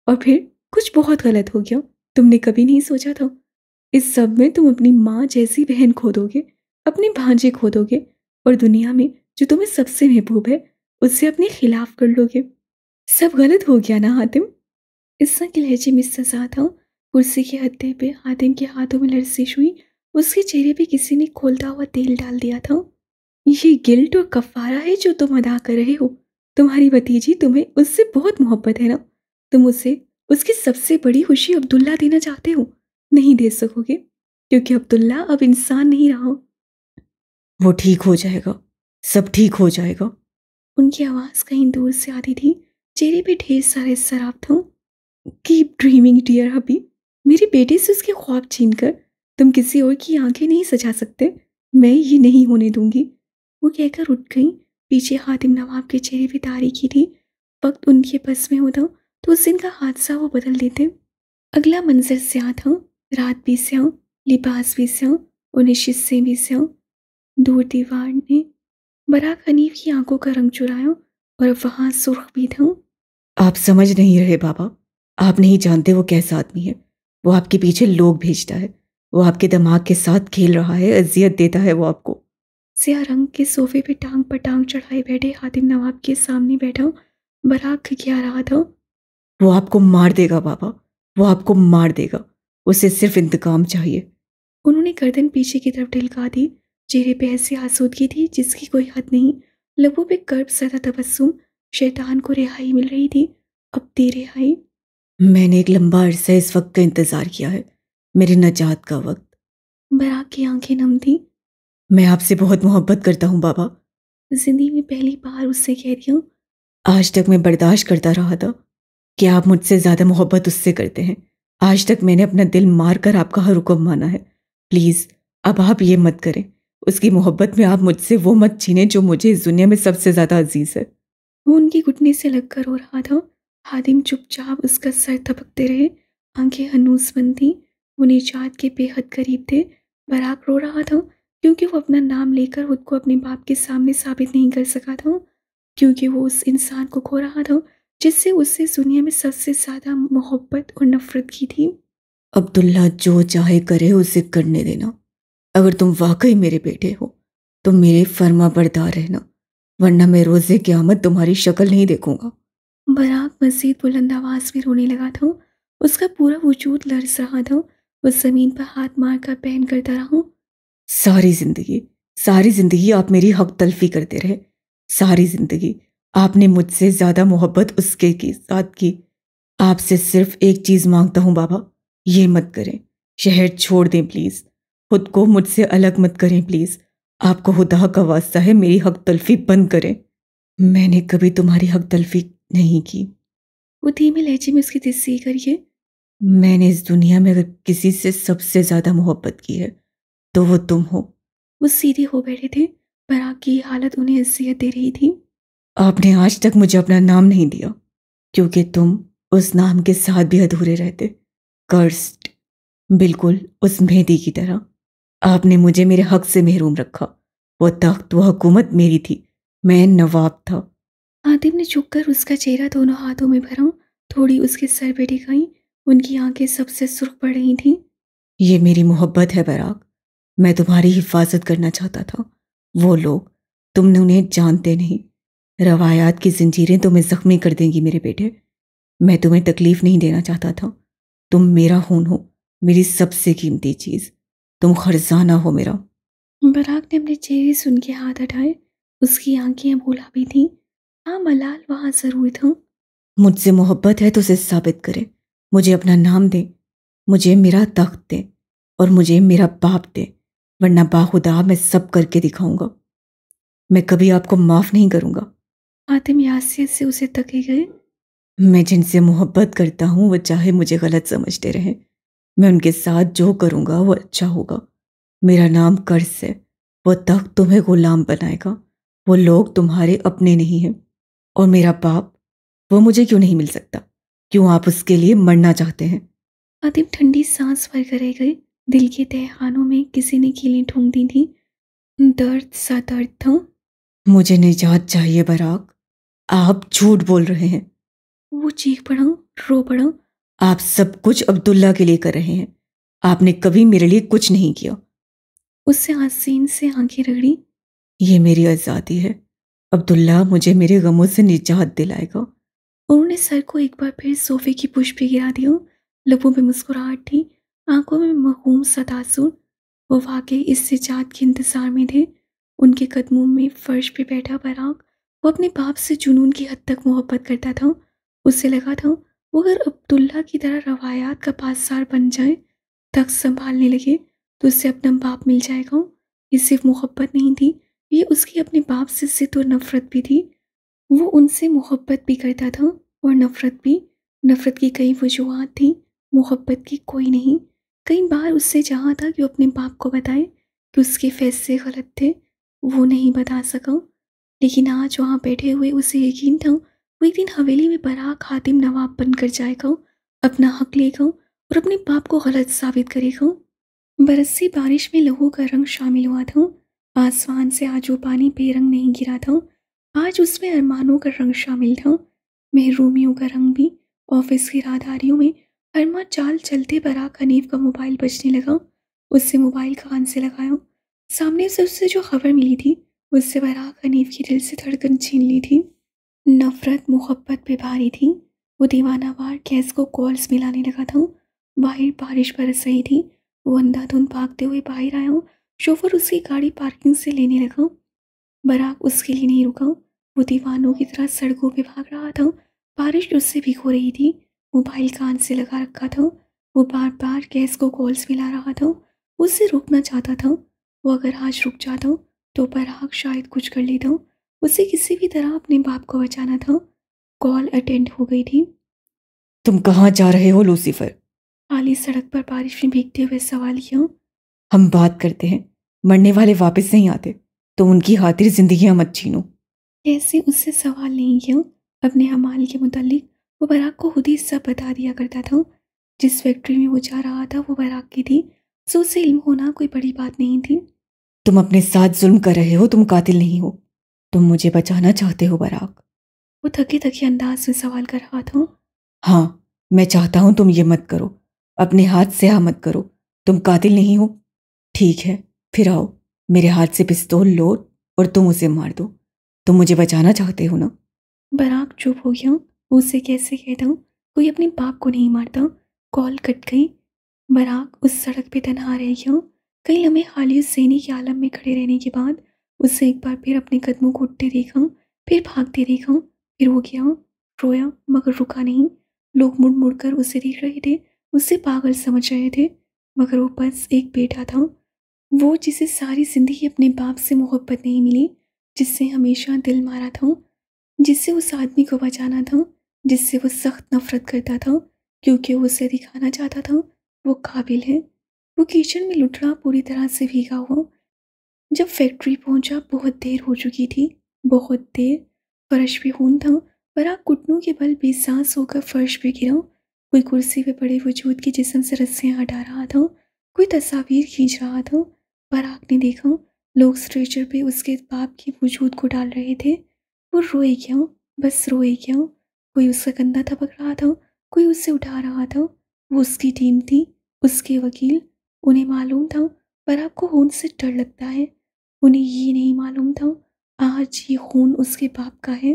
और फिर कुछ बहुत गलत हो गया तुमने कभी नहीं सोचा था इस सब में तुम अपनी माँ जैसी बहन खोदोगे अपने भांजे खोदोगे और दुनिया में जो तुम्हें सबसे महबूब है उससे अपने खिलाफ कर लोगे सब गलत हो गया ना हातिम इस के लहजे में सजा था कुर्सी के हत्ते पे हातिम के हाथों में लड़सिश हुई उसके चेहरे पे किसी ने खोलता हुआ तेल डाल दिया था ये गिल्ट और कफ़ारा है जो तुम अदा कर रहे हो तुम्हारी भतीजी तुम्हें उससे बहुत मोहब्बत है ना तुम उसे उसकी सबसे बड़ी खुशी अब्दुल्ला देना चाहते हो नहीं दे सकोगे क्योंकि अब्दुल्ला अब इंसान नहीं रहा वो ठीक हो जाएगा सब ठीक हो जाएगा उनकी आवाज़ कहीं दूर से आती थी चेहरे पे ढेर सारे शराब थों कीप ड्रीमिंग डियर हबी मेरे बेटे से उसके ख्वाब छीन कर तुम किसी और की आंखें नहीं सजा सकते मैं ये नहीं होने दूंगी वो कहकर उठ गई पीछे हातिम नवाब के चेहरे पर तारीखी थी वक्त उनके बस में होता तो उस दिन का हादसा वो बदल देते अगला मंजर स्या था रात भी स्या लिबास भी स्या उन्हें शिस्से भी स्या दूर दीवार ने बरा हनीफ की आंखों का रंग चुराया और वहाँ सुर्ख भी था आप समझ नहीं रहे बाबा आप नहीं जानते वो कैसा आदमी है वो आपके पीछे लोग भेजता है वो आपके दिमाग के साथ खेल रहा है अजियत देता है वो आपको सिया रंग के सोफे पे टांग पर टांग चढ़ाए बैठे हातिम नवाब के सामने बैठा हूँ बराक क्या रहा था वो आपको मार देगा बाबा वो आपको मार देगा उसे सिर्फ इंतकाम चाहिए उन्होंने गर्दन पीछे की तरफ ढिलका दी चेहरे पे ऐसी आसूदगी थी जिसकी कोई हद नहीं लबों पे कर्ब सदा तबस्सुम शैतान को रिहाई मिल रही थी अब दे रिहाई मैंने एक लंबा अरसा इस वक्त का इंतज़ार किया है मेरे नजात का वक्त बराक की आंखें नम थीं मैं आपसे बहुत मोहब्बत करता हूँ बाबा जिंदगी में पहली बार उससे कह रही हूँ आज तक मैं बर्दाश्त करता रहा था कि आप मुझसे ज़्यादा मोहब्बत उससे करते हैं आज तक मैंने अपना दिल मार कर आपका हर हुक्म माना है प्लीज़ अब आप ये मत करें उसकी मोहब्बत में आप मुझसे वो मत छीने जो मुझे इस दुनिया में सबसे ज़्यादा अजीज़ है वो उनके घुटने से लगकर हो रहा था हादिम चुपचाप उसका सर थपकते रहे आंखें हनूस बंद थी वो निजात के बेहद करीब थे बराक रो रहा था क्योंकि वो अपना नाम लेकर खुद को अपने बाप के सामने साबित नहीं कर सका था क्योंकि वो उस इंसान को खो रहा था जिससे उससे दुनिया में सबसे ज़्यादा मोहब्बत और नफरत की थी अब्दुल्ला जो चाहे करे उसे करने देना अगर तुम वाकई मेरे बेटे हो तो मेरे फर्मा बरदार रहना वरना मैं रोज़े क्यामत तुम्हारी शक्ल नहीं देखूंगा बराक मजीद बुलंद आवाज़ में रोने लगा था उसका पूरा वजूद लरस रहा था वो ज़मीन पर हाथ मार कर पैन करता रहा सारी जिंदगी सारी जिंदगी आप मेरी हक तलफी करते रहे सारी जिंदगी आपने मुझसे ज़्यादा मोहब्बत उसके की साथ की आपसे सिर्फ एक चीज़ मांगता हूँ बाबा ये मत करें शहर छोड़ दें प्लीज़ खुद को मुझसे अलग मत करें प्लीज़ आपको खुदा का वास्ता है मेरी हक तलफी बंद करें मैंने कभी तुम्हारी हक तलफी नहीं की वो धीमे लहजे में उसकी तस्वीर करिए मैंने इस दुनिया में अगर किसी से सबसे ज़्यादा मोहब्बत की है तो वो तुम हो वो सीधे हो बैठे थे पर आपकी हालत उन्हें हैसियत दे रही थी आपने आज तक मुझे अपना नाम नहीं दिया क्योंकि तुम उस नाम के साथ भी अधूरे रहते कर्स्ट बिल्कुल उस मेहदी की तरह आपने मुझे मेरे हक से महरूम रखा वो तख्त वह हुकूमत मेरी थी मैं नवाब था आदिम ने झुककर उसका चेहरा दोनों हाथों में भरा थोड़ी उसके सर पे टिकाई उनकी आंखें सबसे सुर्ख पड़ रही थीं ये मेरी मोहब्बत है बराग मैं तुम्हारी हिफाजत करना चाहता था वो लोग तुमने उन्हें जानते नहीं रवायात की जंजीरें तुम्हें जख्मी कर देंगी मेरे बेटे मैं तुम्हें तकलीफ नहीं देना चाहता था तुम मेरा खून हो मेरी सबसे कीमती चीज तुम खर्जाना हो मेरा बराक ने अपने चेहरे सुन के हाथ हटाए उसकी आंखें बोला भी थी हाँ मलाल वहां जरूर था मुझसे मोहब्बत है तो उसे साबित करे मुझे अपना नाम दे मुझे मेरा तख्त दे और मुझे मेरा बाप दे वरना बाखुदा मैं सब करके दिखाऊंगा मैं कभी आपको माफ नहीं करूंगा आतिम यासियत से उसे तके गए मैं जिनसे मोहब्बत करता हूँ वह चाहे मुझे गलत समझते रहें मैं उनके साथ जो करूँगा वो अच्छा होगा मेरा नाम कर्ज है वो तक तुम्हें गुलाम बनाएगा वो लोग तुम्हारे अपने नहीं हैं और मेरा बाप वो मुझे क्यों नहीं मिल सकता क्यों आप उसके लिए मरना चाहते हैं आदिम ठंडी सांस भर करे गई दिल के तहखानों में किसी ने खीलें ठोंक दी थी दर्द सा दर्द था मुझे निजात चाहिए बराक आप झूठ बोल रहे हैं वो चीख पड़ा रो पड़ा आप सब कुछ अब्दुल्ला के लिए कर रहे हैं आपने कभी मेरे लिए कुछ नहीं किया उससे हसीन से आंखें रगड़ी ये मेरी आज़ादी है अब्दुल्ला मुझे मेरे गमों से निजात दिलाएगा उन्होंने सर को एक बार फिर सोफे की पुष्प गिरा दिया लबों पे मुस्कुराहट थी आंखों में महूम सतासुर वो वाकई इस सिजात के इंतज़ार में थे उनके कदमों में फर्श पे बैठा पराग वो अपने बाप से जुनून की हद तक मोहब्बत करता था उससे लगा था वो अगर अब्दुल्ला की तरह रवायात का पासदार बन जाए तख्त संभालने लगे तो उससे अपना बाप मिल जाएगा ये सिर्फ मोहब्बत नहीं थी ये उसकी अपने बाप से जिद और नफ़रत भी थी वो उनसे मोहब्बत भी करता था और नफ़रत भी नफ़रत की कई वजूहत थी मोहब्बत की कोई नहीं कई बार उससे चाहा था कि वो अपने बाप को बताए कि उसके फैसले गलत थे वो नहीं बता सका लेकिन आज वहाँ बैठे हुए उसे यकीन था वो एक दिन हवेली में बड़ा खातिम नवाब बनकर जाएगा अपना हक लेगा और अपने बाप को गलत साबित करेगा बरस बारिश में लहू का रंग शामिल हुआ था आसमान से आज वो पानी बेरंग नहीं गिरा था आज उसमें अरमानों का रंग शामिल था महरूमियों का रंग भी ऑफिस की राहदारियों में अरमा चाल चलते बराक हनीफ का मोबाइल बजने लगा उससे मोबाइल कान से लगाया सामने से उससे जो खबर मिली थी उससे बराक हनीफ की दिल से धड़कन छीन ली थी नफरत मोहब्बत पे भारी थी वो दीवानावार गैस को कॉल्स मिलाने लगा था बाहर बारिश बरस रही थी वो अंधाधुन भागते हुए बाहर आया शोफर उसकी गाड़ी पार्किंग से लेने लगा बराक उसके लिए नहीं रुका वो दीवानों की तरह सड़कों पे भाग रहा था बारिश उससे भिगो रही थी मोबाइल कान से लगा रखा था वो बार बार गैस को कॉल्स मिला रहा था उससे रुकना चाहता था वो अगर आज रुक जाता तो पर पराग शायद कुछ कर लेता उसे किसी भी तरह अपने बाप को बचाना था कॉल अटेंड हो गई थी तुम कहाँ जा रहे हो लूसीफर आली सड़क पर बारिश में भीगते हुए सवाल किया हम बात करते हैं मरने वाले वापस नहीं आते तो उनकी खातिर जिंदगी मत छीनो ऐसे उससे सवाल नहीं किया अपने अमाल के मुतालिक वो बराक को खुद ही सब बता दिया करता था जिस फैक्ट्री में वो जा रहा था वो बराक की थी सो उसे इल्म होना कोई बड़ी बात नहीं थी तुम अपने साथ जुल्म कर रहे हो तुम कातिल नहीं हो तुम मुझे बचाना चाहते हो बराक वो थके थके अंदाज में सवाल कर रहा था हाँ मैं चाहता हूँ तुम ये मत करो अपने हाथ से हाँ मत करो तुम कातिल नहीं हो ठीक है फिर आओ मेरे हाथ से पिस्तौल लो और तुम उसे मार दो तुम मुझे बचाना चाहते हो ना बराक चुप हो गया उसे कैसे कहता हूँ कोई अपने बाप को नहीं मारता कॉल कट गई बराक उस सड़क पे तनहा रह गया कई लम्हे उस सैनी के आलम में खड़े रहने के बाद उससे एक बार फिर अपने कदमों को उठते देखा फिर भागते देखा फिर हो गया रोया मगर रुका नहीं लोग मुड़ मुड़ कर उसे देख रहे थे उसे पागल समझ रहे थे मगर वो बस एक बेटा था वो जिसे सारी ज़िंदगी अपने बाप से मोहब्बत नहीं मिली जिससे हमेशा दिल मारा था जिससे उस आदमी को बचाना था जिससे वो सख्त नफरत करता था क्योंकि उसे दिखाना चाहता था वो काबिल है वो किचन में लुटड़ा पूरी तरह से भीगा हुआ जब फैक्ट्री पहुंचा बहुत देर हो चुकी थी बहुत देर फर्श भी खून था पर आप घुटनों के बल बेसांस होकर फर्श पे गिरा कोई कुर्सी पे पड़े वजूद के जिसम से रस्सियाँ हटा रहा था कोई तस्वीर खींच रहा था बराक ने देखा लोग स्ट्रेचर पे उसके बाप के वजूद को डाल रहे थे वो रोए क्यों बस रोए क्यों कोई उसका कंधा थपक रहा था कोई उससे उठा रहा था वो उसकी टीम थी उसके वकील उन्हें मालूम था पर आपको खून से डर लगता है उन्हें ये नहीं मालूम था आज ये खून उसके बाप का है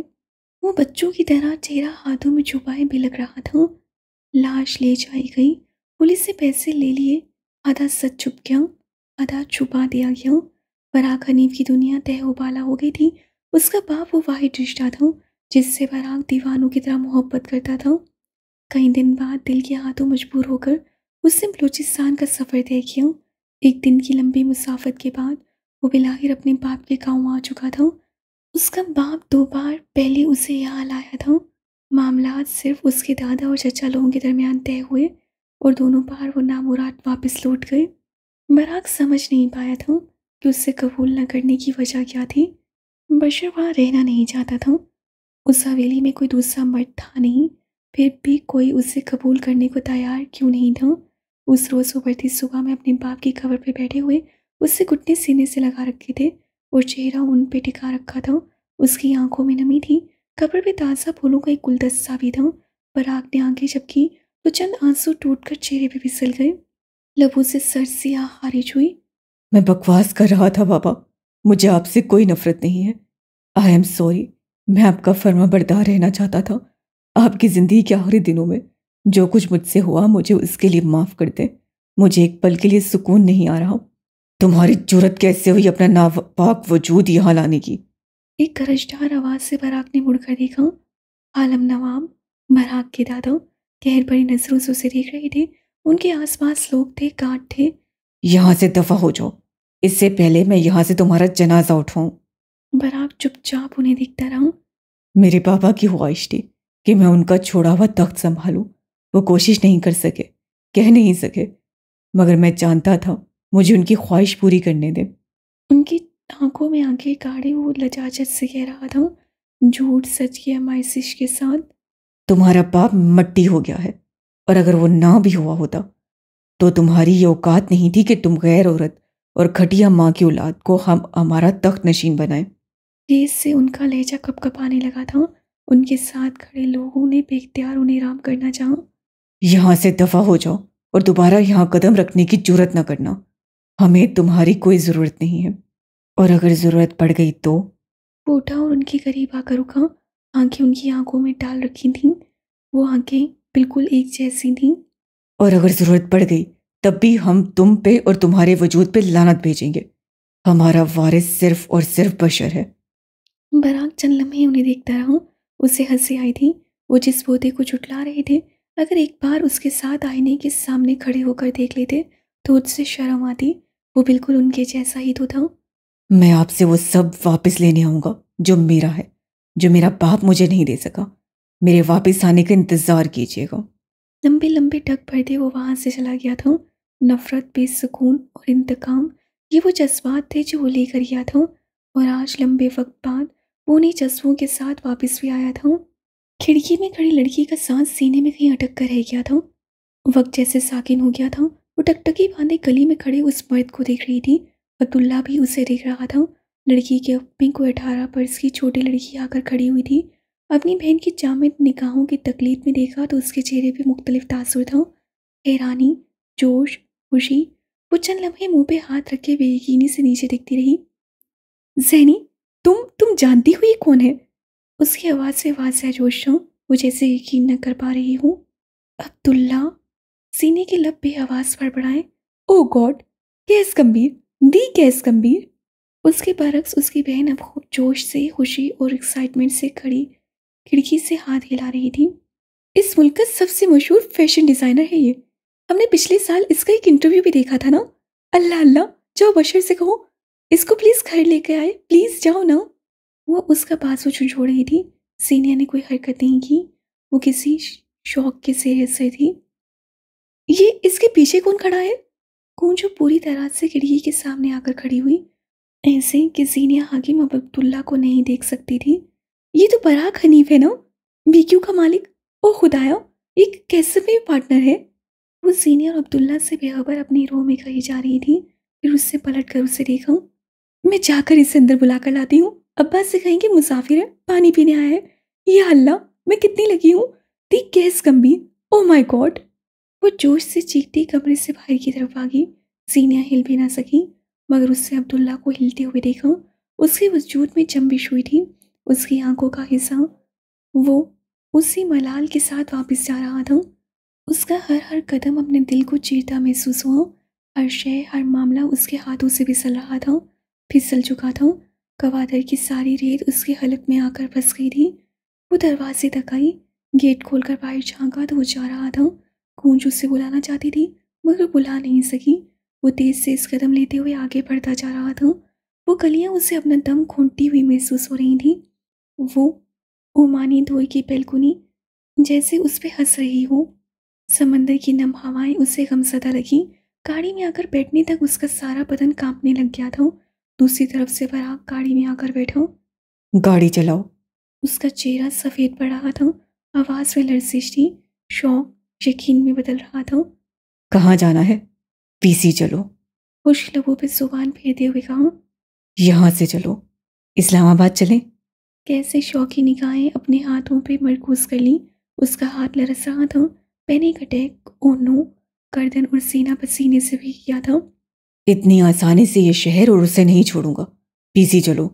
वो बच्चों की तरह चेहरा हाथों में छुपाए भी लग रहा था लाश ले जाई गई पुलिस से पैसे ले लिए आधा सच छुप गया आधा छुपा दिया गया पर हनीफ की दुनिया तय उबाला हो गई थी उसका बाप वो वाहिद रिश्ता था जिससे बराग दीवानों की तरह मोहब्बत करता था कई दिन बाद दिल के हाथों मजबूर होकर उससे बलूचिस्तान का सफ़र तय किया एक दिन की लंबी मुसाफत के बाद वो बिलाहिर अपने बाप के गाँव आ चुका था उसका बाप दो बार पहले उसे यहाँ लाया था मामला सिर्फ उसके दादा और चचा लोगों के दरमियान तय हुए और दोनों बार वो नामुराद वापस लौट गए बराग समझ नहीं पाया था कि उससे कबूल न करने की वजह क्या थी बशर वहाँ रहना नहीं चाहता था उस हवेली में कोई दूसरा मर्द था नहीं फिर भी कोई उसे कबूल करने को तैयार क्यों नहीं था उस रोज़ थी सुबह में अपने बाप की कबर पर बैठे हुए उससे घुटने सीने से लगा रखे थे और चेहरा उन पर टिका रखा था उसकी आंखों में नमी थी कब्र पे ताज़ा फूलों का एक गुलदस्ता भी था पर आग ने आगे जबकि तो चंद आंसू टूट कर चेहरे पे फिसल गए लबू से सर सिया हारिज हुई मैं बकवास कर रहा था बाबा मुझे आपसे कोई नफरत नहीं है आई एम सॉरी मैं आपका फर्मा बरदार रहना चाहता था आपकी ज़िंदगी के आखिरी दिनों में जो कुछ मुझसे हुआ मुझे उसके लिए माफ़ कर दें मुझे एक पल के लिए सुकून नहीं आ रहा तुम्हारी जरूरत कैसे हुई अपना नापाक वजूद यहाँ लाने की एक गरजदार आवाज़ से बराक ने मुड़कर देखा आलम नवाब बराक के दादा कहर भरी नजरों से उसे देख रहे थे उनके आसपास लोग थे काट थे यहाँ से दफा हो जाओ इससे पहले मैं यहाँ से तुम्हारा जनाजा उठाऊँ बराक चुपचाप उन्हें देखता रहा मेरे पापा की ख्वाहिश थी कि मैं उनका छोड़ा हुआ तख्त संभालूं वो कोशिश नहीं कर सके कह नहीं सके मगर मैं जानता था मुझे उनकी ख्वाहिश पूरी करने दे उनकी आंखों में आंखें काढ़े वो लजाजत से कह रहा था झूठ सच किया मायसिश के साथ तुम्हारा पाप मट्टी हो गया है और अगर वो ना भी हुआ होता तो तुम्हारी ये औकात नहीं थी कि तुम गैर औरत और खटिया माँ की औलाद को हम हमारा तख्त नशीन बनाएं तेज से उनका लहजा कप कपकपाने लगा था उनके साथ खड़े लोगों ने बेख्तियार उन्हें राम करना चाहा यहाँ से दफा हो जाओ और दोबारा यहाँ कदम रखने की जरूरत न करना हमें तुम्हारी कोई ज़रूरत नहीं है और अगर ज़रूरत पड़ गई तो वो और उनके करीब आकर रुका आंखें उनकी आंखों में डाल रखी थीं वो आंखें बिल्कुल एक जैसी थीं और अगर ज़रूरत पड़ गई तब भी हम तुम पे और तुम्हारे वजूद पे लानत भेजेंगे हमारा वारिस सिर्फ और सिर्फ बशर है बराग चंद लम्हे उन्हें देखता रहा उसे हंसी आई थी वो जिस बोधे को चुटला रहे थे अगर एक बार उसके साथ आईने के सामने खड़े होकर देख लेते तो उससे शर्म आती वो बिल्कुल उनके जैसा ही तो था मैं आपसे वो सब वापस लेने आऊँगा जो मेरा है जो मेरा बाप मुझे नहीं दे सका मेरे वापस आने का इंतज़ार कीजिएगा लंबे लंबे टक भरते वो वहाँ से चला गया था नफरत बेसकून और इंतकाम ये वो जज्बात थे जो वो लेकर गया था और आज लंबे वक्त बाद उन्हीं जज्बों के साथ वापस भी आया था खिड़की में खड़ी लड़की का सांस सीने में कहीं अटक कर रह गया था वक्त जैसे साकिन हो गया था वो टकटकी बांधे गली में खड़े उस मर्द को देख रही थी अब्दुल्ला भी उसे देख रहा था लड़की के अपने को अठारह पर्स की छोटी लड़की आकर खड़ी हुई थी अपनी बहन की जामद निगाहों की तकलीफ में देखा तो उसके चेहरे पर मुख्तलिफ तासुर था हैरानी जोश खुशी वो चंद लम्हे मुँह पे हाथ रख के बेयकीनी से नीचे दिखती रही जहनी तुम तुम जानती हुई कौन है उसकी आवाज़ से वाजह जोश मुझे वो यकीन न कर पा रही हूँ अब्दुल्ला सीने के लब पे आवाज़ बड़बड़ाए ओ गॉड कैस गंभीर दी कैस गंभीर उसके बरक्स उसकी बहन अब खूब जोश से खुशी और एक्साइटमेंट से खड़ी खिड़की से हाथ हिला रही थी इस मुल्क का सबसे मशहूर फैशन डिज़ाइनर है ये हमने पिछले साल इसका एक इंटरव्यू भी देखा था ना अल्लाह अल्लाह जाओ बशर से कहो इसको प्लीज़ घर लेके आए प्लीज़ जाओ ना वो उसका पास वो झुझोड़ रही थी सीनिया ने कोई हरकत नहीं की वो किसी शौक के सेहत से थी ये इसके पीछे कौन खड़ा है कौन जो पूरी तरह से खिड़की के सामने आकर खड़ी हुई ऐसे कि सीनिया हाकिम अब अब्दुल्ला को नहीं देख सकती थी ये तो बरा खनीफ है ना बीक्यू का मालिक ओ खुदाया एक कैसे भी पार्टनर है वो सीनियर अब्दुल्ला से बेहबर अपनी रोह में कही जा रही थी फिर उससे पलट कर उसे देखा मैं जाकर इसे अंदर बुलाकर लाती हूँ अब्बा से कहेंगे मुसाफिर है पानी पीने आया है ये हल्ला मैं कितनी लगी हूँ ठीक गैस गंभीर ओ माई गॉड वो जोश से चीखती कमरे से बाहर की तरफ भागी सीनिया हिल भी ना सकी मगर उससे अब्दुल्ला को हिलते हुए देखा उसके वजूद में चम्बिश हुई थी उसकी आंखों का हिस्सा वो उसी मलाल के साथ वापस जा रहा था उसका हर हर कदम अपने दिल को चीरता महसूस हुआ हर शय हर मामला उसके हाथों से फिसल रहा था फिसल चुका था कवादर की सारी रेत उसके हलक में आकर फंस गई थी वो दरवाजे तक आई गेट खोलकर बाहर झाँका तो वो जा रहा था गूंज उससे बुलाना चाहती थी मगर बुला नहीं सकी वो तेज से इस कदम लेते हुए आगे बढ़ता जा रहा था वो कलियाँ उसे अपना दम खूंटती हुई महसूस हो रही थी वो ओमानी धोई की बेलकुनी जैसे उस पर हंस रही हो समंदर की नम हवाएं उसे गमसदा लगी गाड़ी में आकर बैठने तक उसका सारा बदन कांपने लग गया था दूसरी तरफ से फराग गाड़ी में आकर बैठो गाड़ी चलाओ उसका चेहरा सफ़ेद पड़ रहा था आवाज़ में लर्जिश थी शौक यकीन में बदल रहा था कहाँ जाना है पीसी चलो खुश लबों पर जुबान फेरते हुए कहा यहाँ से चलो इस्लामाबाद चलें कैसे शौकी निगाहें अपने हाथों पे मरकूज कर ली उसका हाथ लरस रहा था पैनिक अटैक ओनू गर्दन और सीना पसीने से भी किया था इतनी आसानी से ये शहर और उसे नहीं छोड़ूंगा पीसी चलो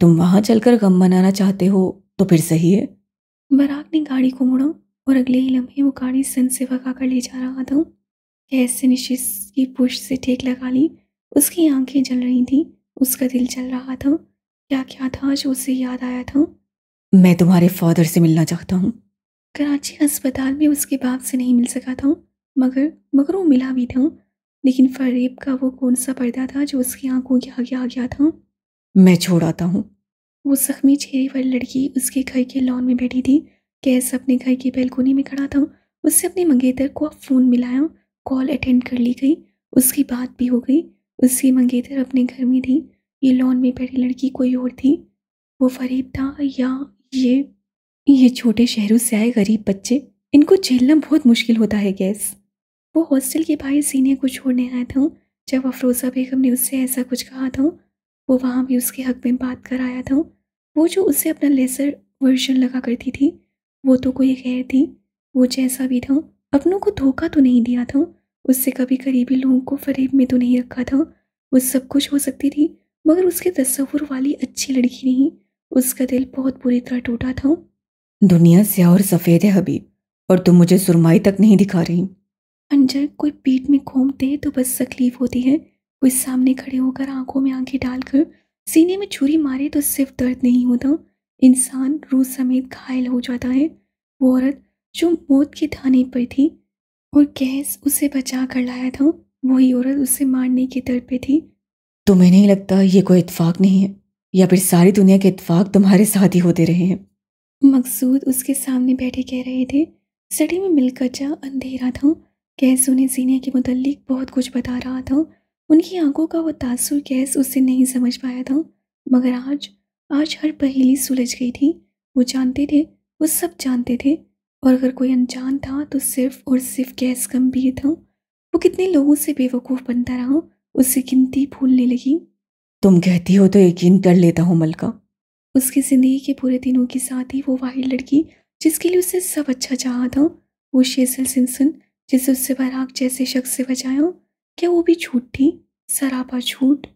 तुम वहां चलकर गम मनाना चाहते हो तो फिर सही है बराक ने गाड़ी को मुड़ा और अगले ही लम्हे वो गाड़ी सन से भगाकर ले जा रहा था कैसे निशिस की पुश से ठेक लगा ली उसकी आंखें जल रही थी उसका दिल चल रहा था क्या क्या था जो उसे याद आया था मैं तुम्हारे फादर से मिलना चाहता हूँ कराची अस्पताल में उसके बाप से नहीं मिल सका था मगर मगर वो मिला भी था लेकिन फरीब का वो कौन सा पर्दा था जो उसकी आंखों के आगे आ गया था मैं छोड़ आता हूँ वो जख्मी चेहरे वाली लड़की उसके घर के लॉन में बैठी थी कैस अपने घर की बेलकोनी में खड़ा था उससे अपने मंगेतर को फ़ोन मिलाया कॉल अटेंड कर ली गई उसकी बात भी हो गई उसकी मंगेतर अपने घर में थी ये लॉन में बैठी लड़की कोई और थी वो फरीब था या ये ये छोटे शहरों से आए गरीब बच्चे इनको झेलना बहुत मुश्किल होता है गैस वो हॉस्टल के बाहर सीनियर को छोड़ने आया था जब अफरोज़ा बेगम ने उससे ऐसा कुछ कहा था वो वहाँ भी उसके हक में बात कर आया था वो जो उससे अपना लेसर वर्जन लगा करती थी वो तो कोई खैर थी वो जैसा भी था अपनों को धोखा तो नहीं दिया था उससे कभी करीबी लोगों को फरेब में तो नहीं रखा था वो सब कुछ हो सकती थी मगर उसके तस्वुर वाली अच्छी लड़की नहीं उसका दिल बहुत बुरी तरह टूटा था दुनिया से और सफ़ेद है हबीब और तुम मुझे सुरमाई तक नहीं दिखा रही अंजर कोई पीठ में घूमते तो बस तकलीफ होती है कोई सामने खड़े होकर आंखों में आंखें डालकर सीने में छुरी मारे तो सिर्फ दर्द नहीं होता इंसान रूह समेत घायल हो जाता है वो औरत जो मौत के थाने पर थी और गैस उसे बचा कर लाया था वही औरत उसे मारने के दर पे थी तुम्हें नहीं लगता ये कोई इतफाक नहीं है या फिर सारी दुनिया के इतफाक तुम्हारे साथ ही होते रहे हैं मकसूद उसके सामने बैठे कह रहे थे सड़ी में मिलकर जा अंधेरा था गैस उन्हें जीने के मुतलिक बहुत कुछ बता रहा था उनकी आंखों का वो तासुर कैस उससे नहीं समझ पाया था मगर आज आज हर पहेली सुलझ गई थी वो जानते थे वो सब जानते थे और अगर कोई अनजान था तो सिर्फ और सिर्फ गैस गंभीर था वो कितने लोगों से बेवकूफ़ बनता रहा उससे गिनती भूलने लगी तुम कहती हो तो यकीन कर लेता हूँ मलका उसकी ज़िंदगी के पूरे दिनों के साथ ही वो वाहिर लड़की जिसके लिए उसे सब अच्छा चाहा था वो शेसल सिंसन जिस उससे बराग जैसे शख्स से बचाया क्या वो भी झूठ थी सरापा झूठ